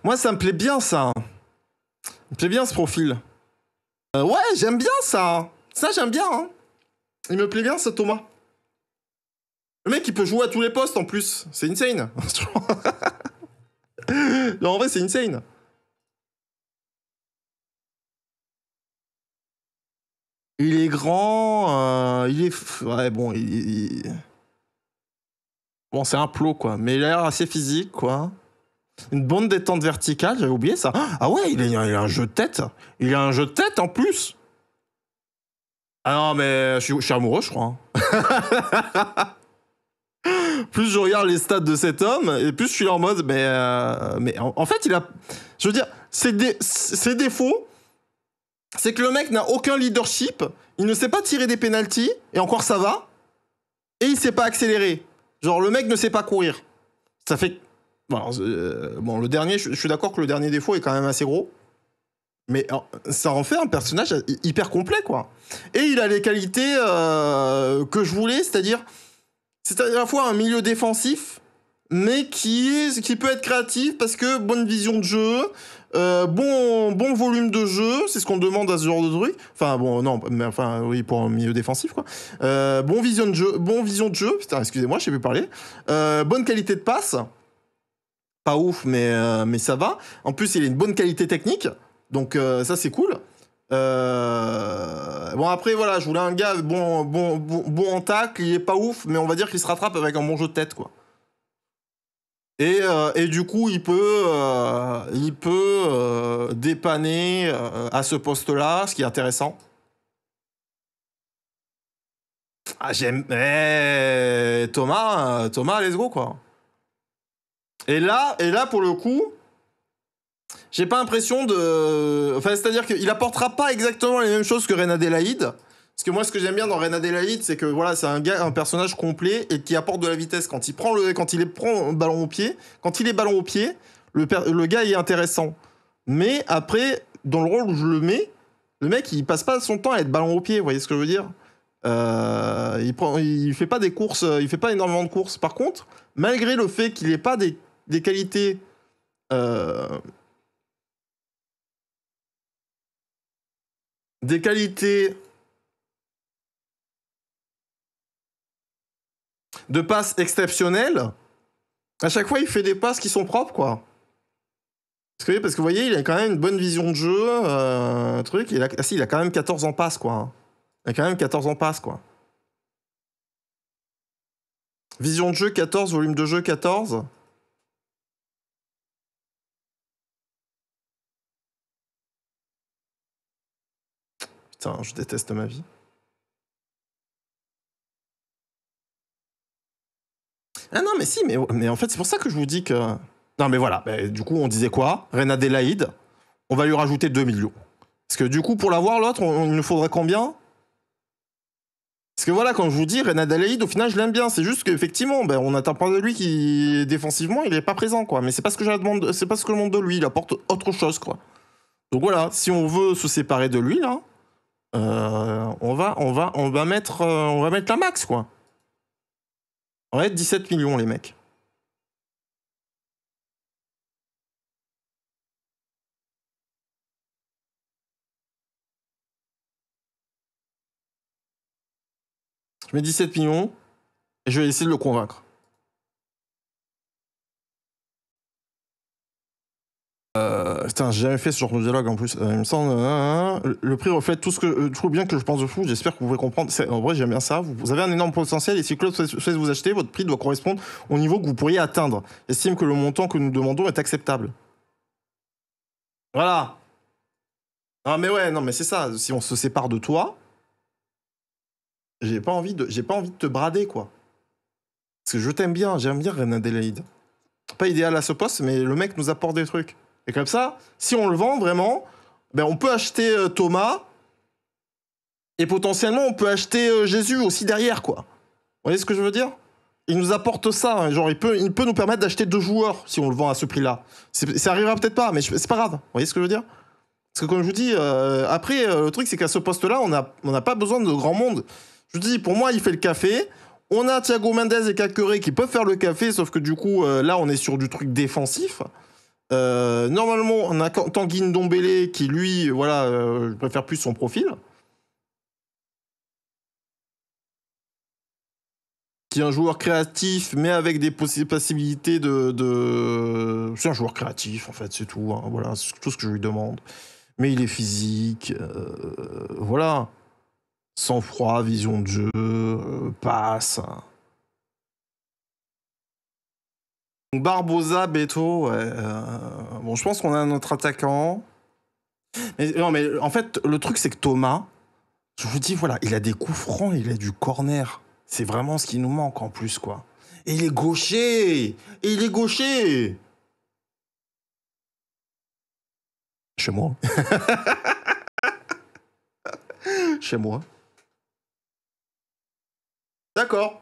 Moi, ça me plaît bien, ça. Il hein. hein. me plaît bien, ce profil. Euh, ouais, j'aime bien, ça. Ça, j'aime bien, hein Il me plaît bien, ça, Thomas. Le mec, il peut jouer à tous les postes, en plus. C'est insane. Non, en vrai, c'est insane. Il est grand, euh, il est. Ouais, bon, il. Bon, c'est un plot, quoi. Mais il a l'air assez physique, quoi. Une bonne détente verticale, j'avais oublié ça. Ah ouais, il a, un jeu de tête. Il a un jeu de tête en plus. Ah non, mais je suis, je suis amoureux, je crois. Hein. plus je regarde les stats de cet homme, et plus je suis en mode, mais, euh, mais en, fait, il a. Je veux dire, ses, défauts, c'est que le mec n'a aucun leadership, il ne sait pas tirer des pénalties, et encore ça va, et il sait pas accélérer. Genre, le mec ne sait pas courir. Ça fait. Euh, bon, le dernier, je, suis d'accord que le dernier défaut est quand même assez gros. Mais ça en fait un personnage hyper complet, quoi. Et il a les qualités euh, que je voulais, c'est-à-dire c'est à la fois un milieu défensif, mais qui, qui peut être créatif parce que bonne vision de jeu, euh, bon, bon volume de jeu, c'est ce qu'on demande à ce genre de truc. Enfin, bon, non, mais enfin, oui, pour un milieu défensif, quoi. Euh, bon vision de jeu, bon vision de jeu, putain, excusez-moi, je sais plus parler. Euh, bonne qualité de passe. Pas ouf, mais, mais ça va. En plus, il a une bonne qualité technique. Donc, ça, c'est cool. Euh, bon, après, voilà, je voulais un gars bon, bon, bon, en tacle, il est pas ouf, mais on va dire qu'il se rattrape avec un bon jeu de tête, quoi. Et, euh, et du coup, il peut, euh, il peut dépanner à ce poste-là, ce qui est intéressant. Ah, j'aime. Eh, Thomas, Thomas, let's go, quoi. Et là, et là, pour le coup, j'ai pas l'impression de. Enfin, c'est-à-dire qu'il apportera pas exactement les mêmes choses que Reine Adélaïde. Parce que moi, ce que j'aime bien dans Reine Adélaïde, c'est que voilà, c'est un gars, un personnage complet et qui apporte de la vitesse quand il prend le, quand il est prend ballon au pied. Quand il est ballon au pied, le, le gars est intéressant. Mais après, dans le rôle où je le mets, le mec, il passe pas son temps à être ballon au pied. Vous voyez ce que je veux dire euh, Il prend, il fait pas des courses, euh, il fait pas énormément de courses. Par contre, malgré le fait qu'il ait pas des, des qualités euh, Des qualités de passes exceptionnelles. À chaque fois, il fait des passes qui sont propres, quoi. Parce que, vous voyez, il a quand même une bonne vision de jeu, euh, truc. Il ah, si, il a quand même 14 en passe, quoi. Hein. Il a quand même 14 en passe, quoi. Vision de jeu 14, volume de jeu 14. Putain, je déteste ma vie. Ah non, mais si, mais, mais en fait, c'est pour ça que je vous dis que. Non, mais voilà, du coup, on disait quoi Reine on va lui rajouter 2 millions. Parce que du coup, pour l'avoir, l'autre, il nous faudrait combien Parce que voilà, quand je vous dis, Reine au final, je l'aime bien. C'est juste qu'effectivement, ben, on n'attend pas de lui qui, défensivement, il n'est pas présent, quoi. Mais c'est pas ce que je demande, c'est pas ce que je demande de lui, il apporte autre chose, quoi. Donc voilà, si on veut se séparer de lui, là, euh, on va, on va, on va mettre, euh, on va mettre la max quoi. On va être 17 millions les mecs. Je mets 17 millions et je vais essayer de le convaincre. Euh, putain, j'ai jamais fait ce genre de dialogue en plus. Euh, il me semble. Hein, hein, hein. le prix reflète tout ce que euh, je trouve bien que je pense de fou, J'espère que vous pouvez comprendre. En vrai, j'aime bien ça. Vous, avez un énorme potentiel et si Claude souhaite vous acheter, votre prix doit correspondre au niveau que vous pourriez atteindre. Estime que le montant que nous demandons est acceptable. Voilà. Ah mais ouais, non mais c'est ça. Si on se sépare de toi, j'ai pas envie de, j'ai pas envie de te brader quoi. Parce que je t'aime bien, j'aime bien Reine Pas idéal à ce poste, mais le mec nous apporte des trucs comme ça, si on le vend vraiment, ben on peut acheter euh, Thomas et potentiellement on peut acheter euh, Jésus aussi derrière, quoi. Vous voyez ce que je veux dire Il nous apporte ça. Hein, genre, il peut, il peut nous permettre d'acheter deux joueurs si on le vend à ce prix-là. Ça arrivera peut-être pas, mais c'est pas grave. Vous voyez ce que je veux dire Parce que comme je vous dis, euh, après, le truc, c'est qu'à ce poste-là, on n'a on a pas besoin de grand monde. Je vous dis, pour moi, il fait le café. On a Thiago Mendes et Kakere qui peuvent faire le café, sauf que du coup, là, on est sur du truc défensif. Euh, normalement, on a Tanguy Ndombele qui, lui, euh, voilà, je euh, préfère plus son profil. Qui est un joueur créatif, mais avec des possibilités de. C'est un joueur créatif, en fait, c'est tout. Hein, voilà, c'est tout ce que je lui demande. Mais il est physique, voilà. Sang-froid, vision de jeu, passe. Hein. Barbosa, Beto, euh, bon, je pense qu'on a notre attaquant. Mais, non, mais en fait, le truc, c'est que Thomas, je vous dis, voilà, il a des coups francs, il a du corner. C'est vraiment ce qui nous manque en plus, quoi. Et il est gaucher Et il est gaucher Chez moi. Chez moi. D'accord.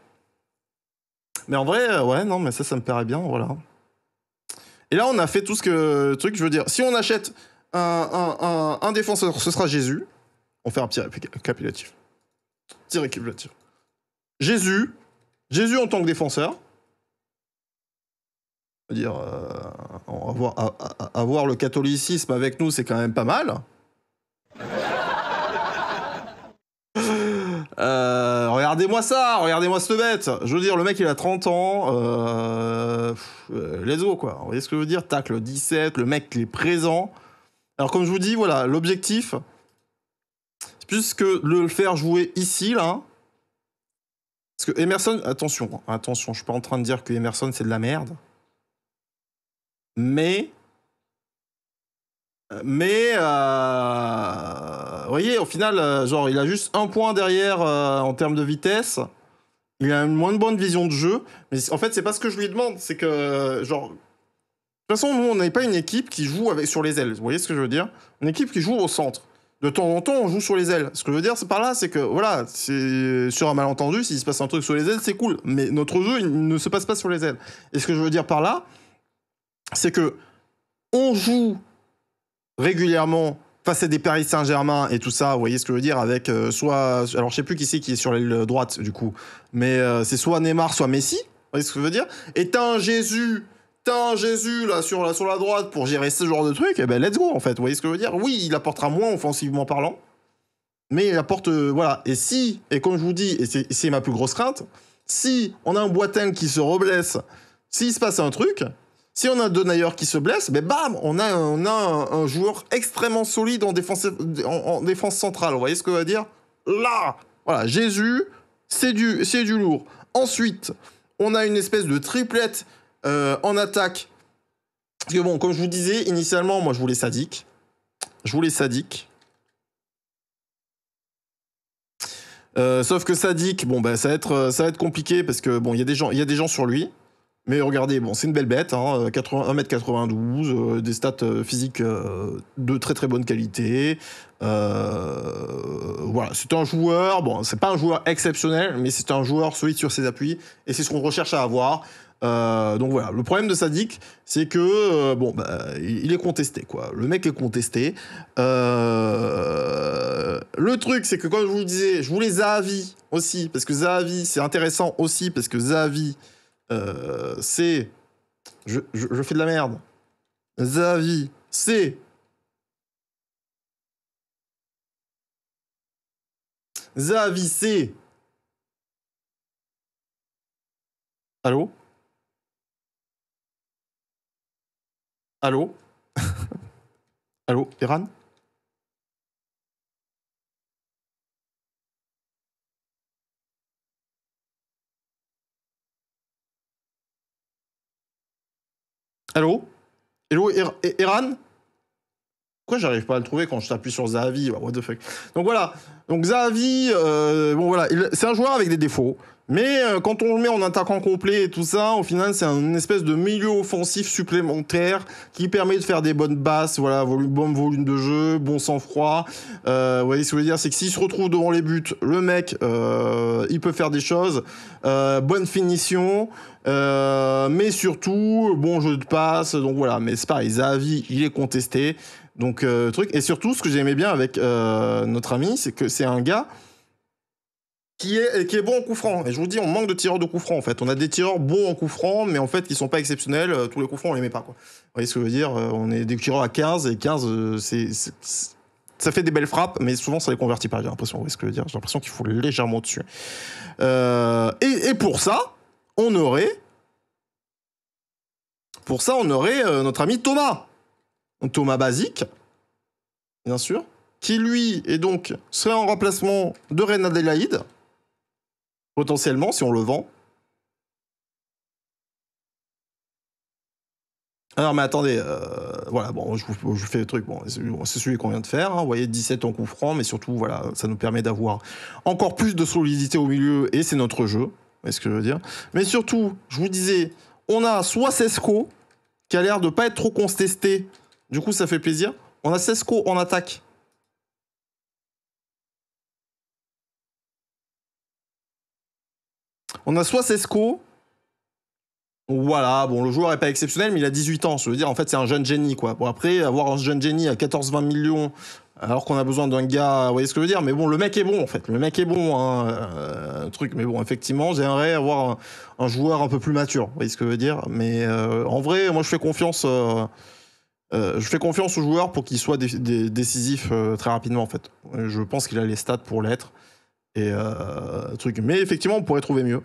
Mais en vrai, euh, ouais, non, mais ça, ça me paraît bien, voilà. Et là, on a fait tout ce que truc, je veux dire. Si on achète un, défenseur, ce sera Jésus. On fait un petit récapitulatif. Petit récapitulatif. Jésus, Jésus en tant que défenseur. Je veux dire, euh, avoir, avoir, le catholicisme avec nous, c'est quand même pas mal. euh, regardez-moi ça, regardez-moi ce bête. Je veux dire, le mec, il a 30 ans. les euh, euh, let's quoi. Vous voyez ce que je veux dire Tac, le 17, le mec, il est présent. Alors, comme je vous dis, voilà, l'objectif, c'est plus que le faire jouer ici, là. Parce que Emerson, attention, hein, attention, je suis pas en train de dire que Emerson, c'est de la merde. Mais mais, euh, vous voyez, au final, euh, genre, il a juste un point derrière euh, en termes de vitesse. Il a une moins bonne vision de jeu. Mais en fait, c'est pas ce que je lui demande. C'est que, genre. De toute façon, nous, on n'est pas une équipe qui joue avec, sur les ailes. Vous voyez ce que je veux dire Une équipe qui joue au centre. De temps en temps, on joue sur les ailes. Ce que je veux dire, c'est par là, c'est que, voilà, c'est sur un malentendu, s'il se passe un truc sur les ailes, c'est cool. Mais notre jeu, il ne se passe pas sur les ailes. Et ce que je veux dire par là, c'est que on joue régulièrement face à des Paris Saint-Germain et tout ça, vous voyez ce que je veux dire, avec euh, soit... Alors je sais plus qui c'est qui est sur l'aile droite du coup, mais euh, c'est soit Neymar, soit Messi, vous voyez ce que je veux dire, et t'as un Jésus un Jésus là sur la, sur la droite pour gérer ce genre de truc, et eh ben let's go en fait. Vous voyez ce que je veux dire Oui, il apportera moins offensivement parlant, mais il apporte euh, voilà. Et si et comme je vous dis, et c'est ma plus grosse crainte, si on a un Boitin qui se reblesse, s'il se passe un truc, si on a deux Donayer qui se blesse, mais ben bam, on a, un, joueur extrêmement solide en défense, centrale. Vous voyez ce que va dire Là Voilà, Jésus, c'est du, lourd. Ensuite, on a une espèce de triplette euh, en attaque. Parce bon, comme je vous disais, initialement, moi je voulais Sadik. Je voulais Sadik. Euh, sauf que Sadik, bon, ben, euh, ça, va être, compliqué parce que bon, il y a des gens sur lui. Mais regardez, bon, c'est une belle bête, 1m92, hein, euh, euh, des stats euh, physiques de très très bonne qualité. voilà, c'est un joueur, bon, c'est pas un joueur exceptionnel, mais c'est un joueur solide sur ses appuis, et c'est ce qu'on recherche à avoir. donc voilà, le problème de Sadik, c'est que bon, bah, il est contesté quoi. Le mec est contesté. le truc, c'est que comme je vous le disais, je voulais Zahavi aussi parce que Zavi, c'est intéressant aussi parce que Zavi. Euh, c'est. Je, je, fais de la merde. Zavi, c'est. Zavi, C. Allô Allô Allô, Iran Hello Hello, er- er- Eran Pourquoi j'arrive pas à le trouver quand je t'appuie sur Zahavi bah, What the fuck Donc voilà. Donc Zahavi, euh, bon voilà, c'est un joueur avec des défauts. Mais euh, quand on le met en attaquant complet et tout ça, au final, c'est une espèce de milieu offensif supplémentaire qui permet de faire des bonnes basses, voilà, volume, bon volume de jeu, bon sang-froid. Euh, vous voyez ce que je veux dire, c'est que s'il se retrouve devant les buts, le mec, il peut faire des choses, bonne finition, euh, mais surtout, bon jeu de passe, donc voilà. Mais c'est pareil, Zavi, il est contesté. Donc, euh, truc. Et surtout, ce que j'aimais bien avec euh, notre ami, c'est que c'est un gars qui est, qui est bon en coup franc. Et je vous dis, on manque de tireurs de coup franc, en fait. On a des tireurs bons en coup franc, mais en fait, qui sont pas exceptionnels. Tous les coups francs, on les met pas, quoi. Vous voyez ce que je veux dire On est des tireurs à 15, et 15, c'est, ça fait des belles frappes, mais souvent ça les convertit pas. J'ai l'impression, vous voyez ce que je veux dire J'ai l'impression qu'il faut légèrement dessus. et, pour ça, on aurait, pour ça, on aurait euh, notre ami Thomas. Thomas Basique, bien sûr, qui lui est donc serait en remplacement de Reine Adélaïde, potentiellement si on le vend. Alors mais attendez, euh, voilà, bon, je fais le truc, bon, c'est celui qu'on vient de faire, hein. vous voyez, 17 en coup franc, mais surtout, voilà, ça nous permet d'avoir encore plus de solidité au milieu, et c'est notre jeu, ce que je veux dire Mais surtout, je vous disais, on a soit Cesco, qui a l'air de pas être trop contesté, du coup ça fait plaisir. On a Sesco en attaque. On a soit Cesco... voilà, bon, le joueur est pas exceptionnel, mais il a 18 ans. Je veut dire, en fait, c'est un jeune génie, quoi. Bon, après, avoir un jeune génie à 14-20 millions alors qu'on a besoin d'un gars, vous voyez ce que je veux dire Mais bon, le mec est bon en fait, le mec est bon, hein, euh, un truc. Mais bon, effectivement, j'aimerais avoir un, joueur un peu plus mature, vous voyez ce que je veux dire Mais euh, en vrai, moi, je fais confiance, euh, je fais confiance aux joueurs pour qu'il soit décisif décisifs très rapidement en fait. Je pense qu'il a les stats pour l'être et truc. Mais effectivement, on pourrait trouver mieux.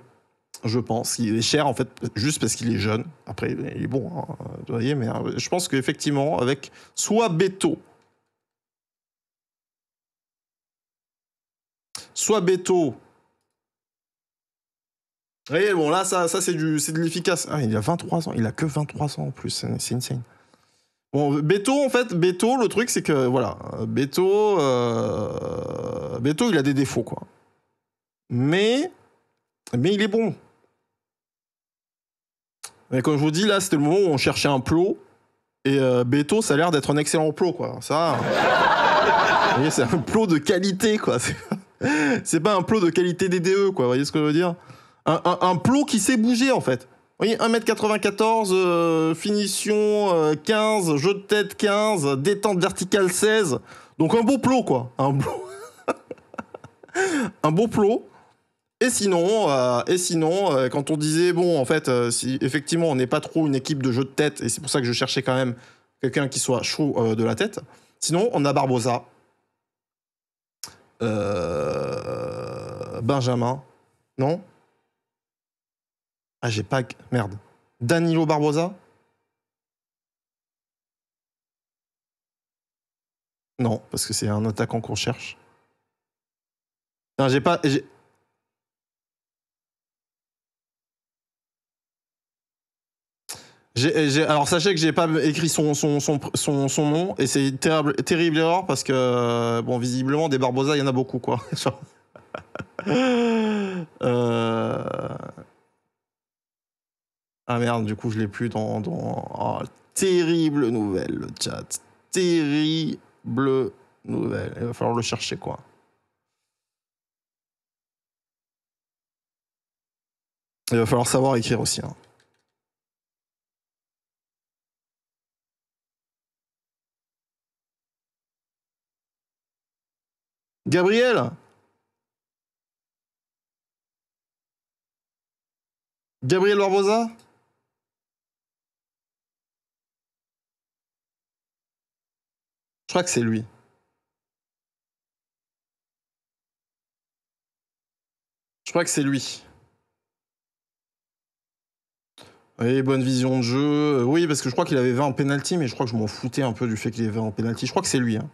Je pense qu'il est cher en fait, juste parce qu'il est jeune. Après, il est bon, hein, vous voyez. Mais je pense qu'effectivement, avec soit Beto, soit Beto. voyez, bon, là, ça, c'est de l'efficace. Ah, il a 23 ans, il a que 23 ans en plus, c'est insane. Bon, Beto, en fait, Beto, le truc, c'est que, voilà, Beto, euh, Beto, il a des défauts, quoi. Mais, mais il est bon. Mais quand je vous dis, là, c'était le moment où on cherchait un plot. Et euh, Beto, ça a l'air d'être un excellent plot, quoi. Ça. vous c'est un plot de qualité, quoi. c'est pas un plot de qualité DDE, e, quoi. Vous voyez ce que je veux dire un, plot qui sait bouger, en fait. Vous voyez, 1m94, euh, finition 15, euh, jeu de tête 15, détente verticale 16. Donc un beau plot, quoi. Un beau, un beau plot. Et sinon, euh, et sinon quand on disait, bon, en fait, si effectivement, on n'est pas trop une équipe de jeu de tête, et c'est pour ça que je cherchais quand même quelqu'un qui soit chaud de la tête, sinon, on a Barbosa, euh, Benjamin. Non Ah, j'ai pas. Merde. Danilo Barbosa Non, parce que c'est un attaquant qu'on cherche. Non, j'ai pas. alors sachez que j'ai pas écrit son, son, son, nom et c'est terrible, terrible erreur parce que, bon, visiblement, des Barbosa, il y en a beaucoup, quoi. Euh, ah merde, du coup, je l'ai plus dans. Ah, terrible nouvelle, le chat. Terrible nouvelle. Il va falloir le chercher, quoi. Il va falloir savoir écrire aussi. Hein. Gabriel Gabriel Barbosa Je crois que c'est lui. Je crois que c'est lui. Oui, bonne vision de jeu. Euh, oui, parce que je crois qu'il avait 20 en penalty, mais je crois que je m'en foutais un peu du fait qu'il avait 20 en penalty. Je crois que c'est lui. Hein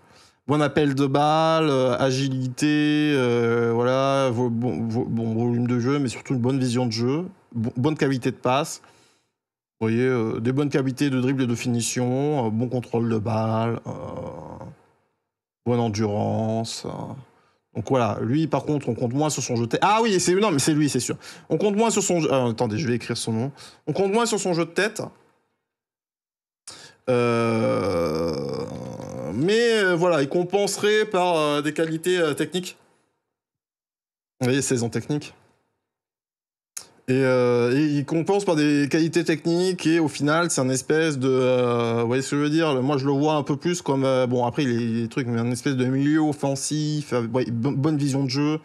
bon appel de balle, euh, agilité, euh, voilà, bon, volume de jeu, mais surtout une bonne vision de jeu, bonne qualité de passe. voyez, euh, des bonnes qualités de dribble et de finition, bon contrôle de balle, bonne endurance. Donc voilà, lui par contre, on compte moins sur son jeu de tête. Ah oui, c'est non, mais c'est lui, c'est sûr. On compte moins sur son. attendez, je vais écrire son nom. On compte moins sur son jeu de tête. Euh mais euh, voilà, il compenserait par euh, des qualités euh, techniques. voyez saison technique. Et, euh, et, il compense par des qualités techniques et au final c'est un espèce de vous voyez ce que je veux dire moi je le vois un peu plus comme bon après il est trucs mais un espèce de milieu offensif bonne vision de jeu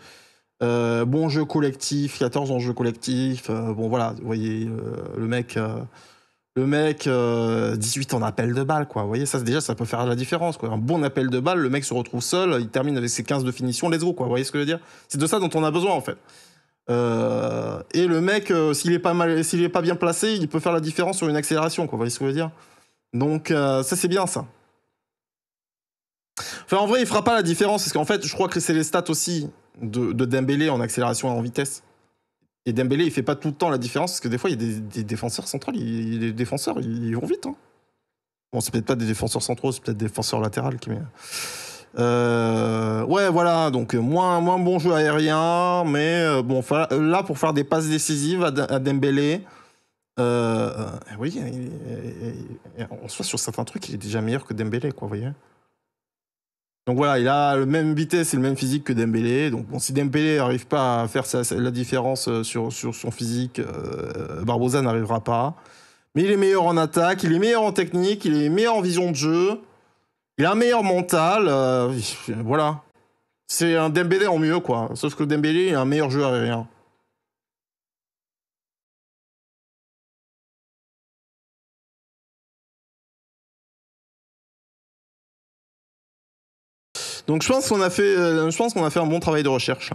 bon jeu collectif 14 en jeu collectif bon voilà vous voyez le mec le mec, 18 en appel de balle, quoi. Vous voyez, ça, déjà, ça peut faire la différence, quoi. Un bon appel de balle, le mec se retrouve seul, il termine avec ses 15 de finition, let's go, quoi. Vous voyez ce que je veux dire C'est de ça dont on a besoin, en fait. Euh, et le mec, euh, s'il est pas mal, s'il pas bien placé, il peut faire la différence sur une accélération, quoi. Vous voyez ce que je veux dire Donc, euh, ça, c'est bien, ça. Enfin, en vrai, il fera pas la différence, parce qu'en fait, je crois que c'est les stats aussi de, de en accélération et en vitesse. Et Dembélé, il fait pas tout le temps la différence parce que des fois, il y a des, défenseurs centraux, les défenseurs, ils, vont vite. Hein. Bon, c'est peut-être pas des défenseurs centraux, c'est peut-être des défenseurs latéraux qui. Euh, ouais, voilà. Donc moins moins bon jeu aérien, mais euh, bon, là pour faire des passes décisives à, Dembélé. Euh, euh, oui, en soit sur certains trucs, il est déjà meilleur que Dembélé, quoi, vous voyez. Donc voilà, il a le même vitesse et le même physique que Dembélé. Donc bon, si Dembélé n'arrive pas à faire la différence euh, sur, son physique, euh, Barbosa n'arrivera pas. Mais il est meilleur en attaque, il est meilleur en technique, il est meilleur en vision de jeu, il a un meilleur mental. Euh, voilà. C'est un Dembélé en mieux, quoi. Sauf que Dembélé est un meilleur jeu rien. Donc je pense qu'on a fait, euh, je pense qu'on a fait un bon travail de recherche.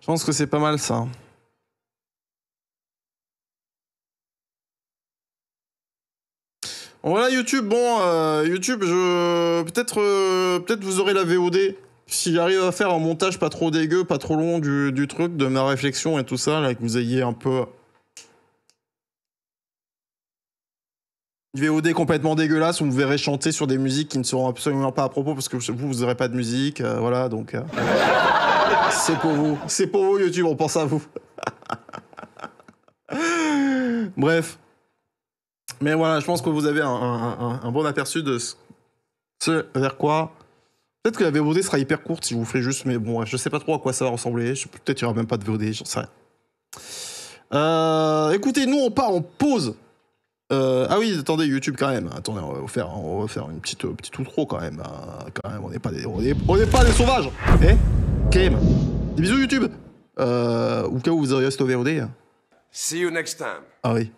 Je pense que c'est pas mal ça. Voilà YouTube, bon euh, YouTube, je peut-être euh, peut-être vous aurez la VOD si j'arrive à faire un montage pas trop dégueu, pas trop long du, du truc, de ma réflexion et tout ça, là que vous ayez un peu VOD complètement dégueulasse, où vous verrez chanter sur des musiques qui ne seront absolument pas à propos parce que vous, vous n'aurez pas de musique, euh, voilà, donc... Euh. c'est pour vous. C'est pour vous, YouTube, on pense à vous. Bref. Mais voilà, je pense que vous avez un, bon aperçu de ce, vers quoi... Peut-être que la VOD sera hyper courte si vous ferez juste, mais bon, je sais pas trop à quoi ça va ressembler. Peut-être qu'il n'y aura même pas de VOD, j'en sais rien. Euh, écoutez, nous, on part en pause euh, ah oui, attendez, YouTube quand même. Attendez, on va faire, on va une petite, euh, petite outro quand même. Hein. quand même, on n'est pas des, on n'est pas des sauvages. Eh, Kim, des bisous YouTube. Euh, au cas où vous auriez stové. au VOD. See you next time. Ah oui.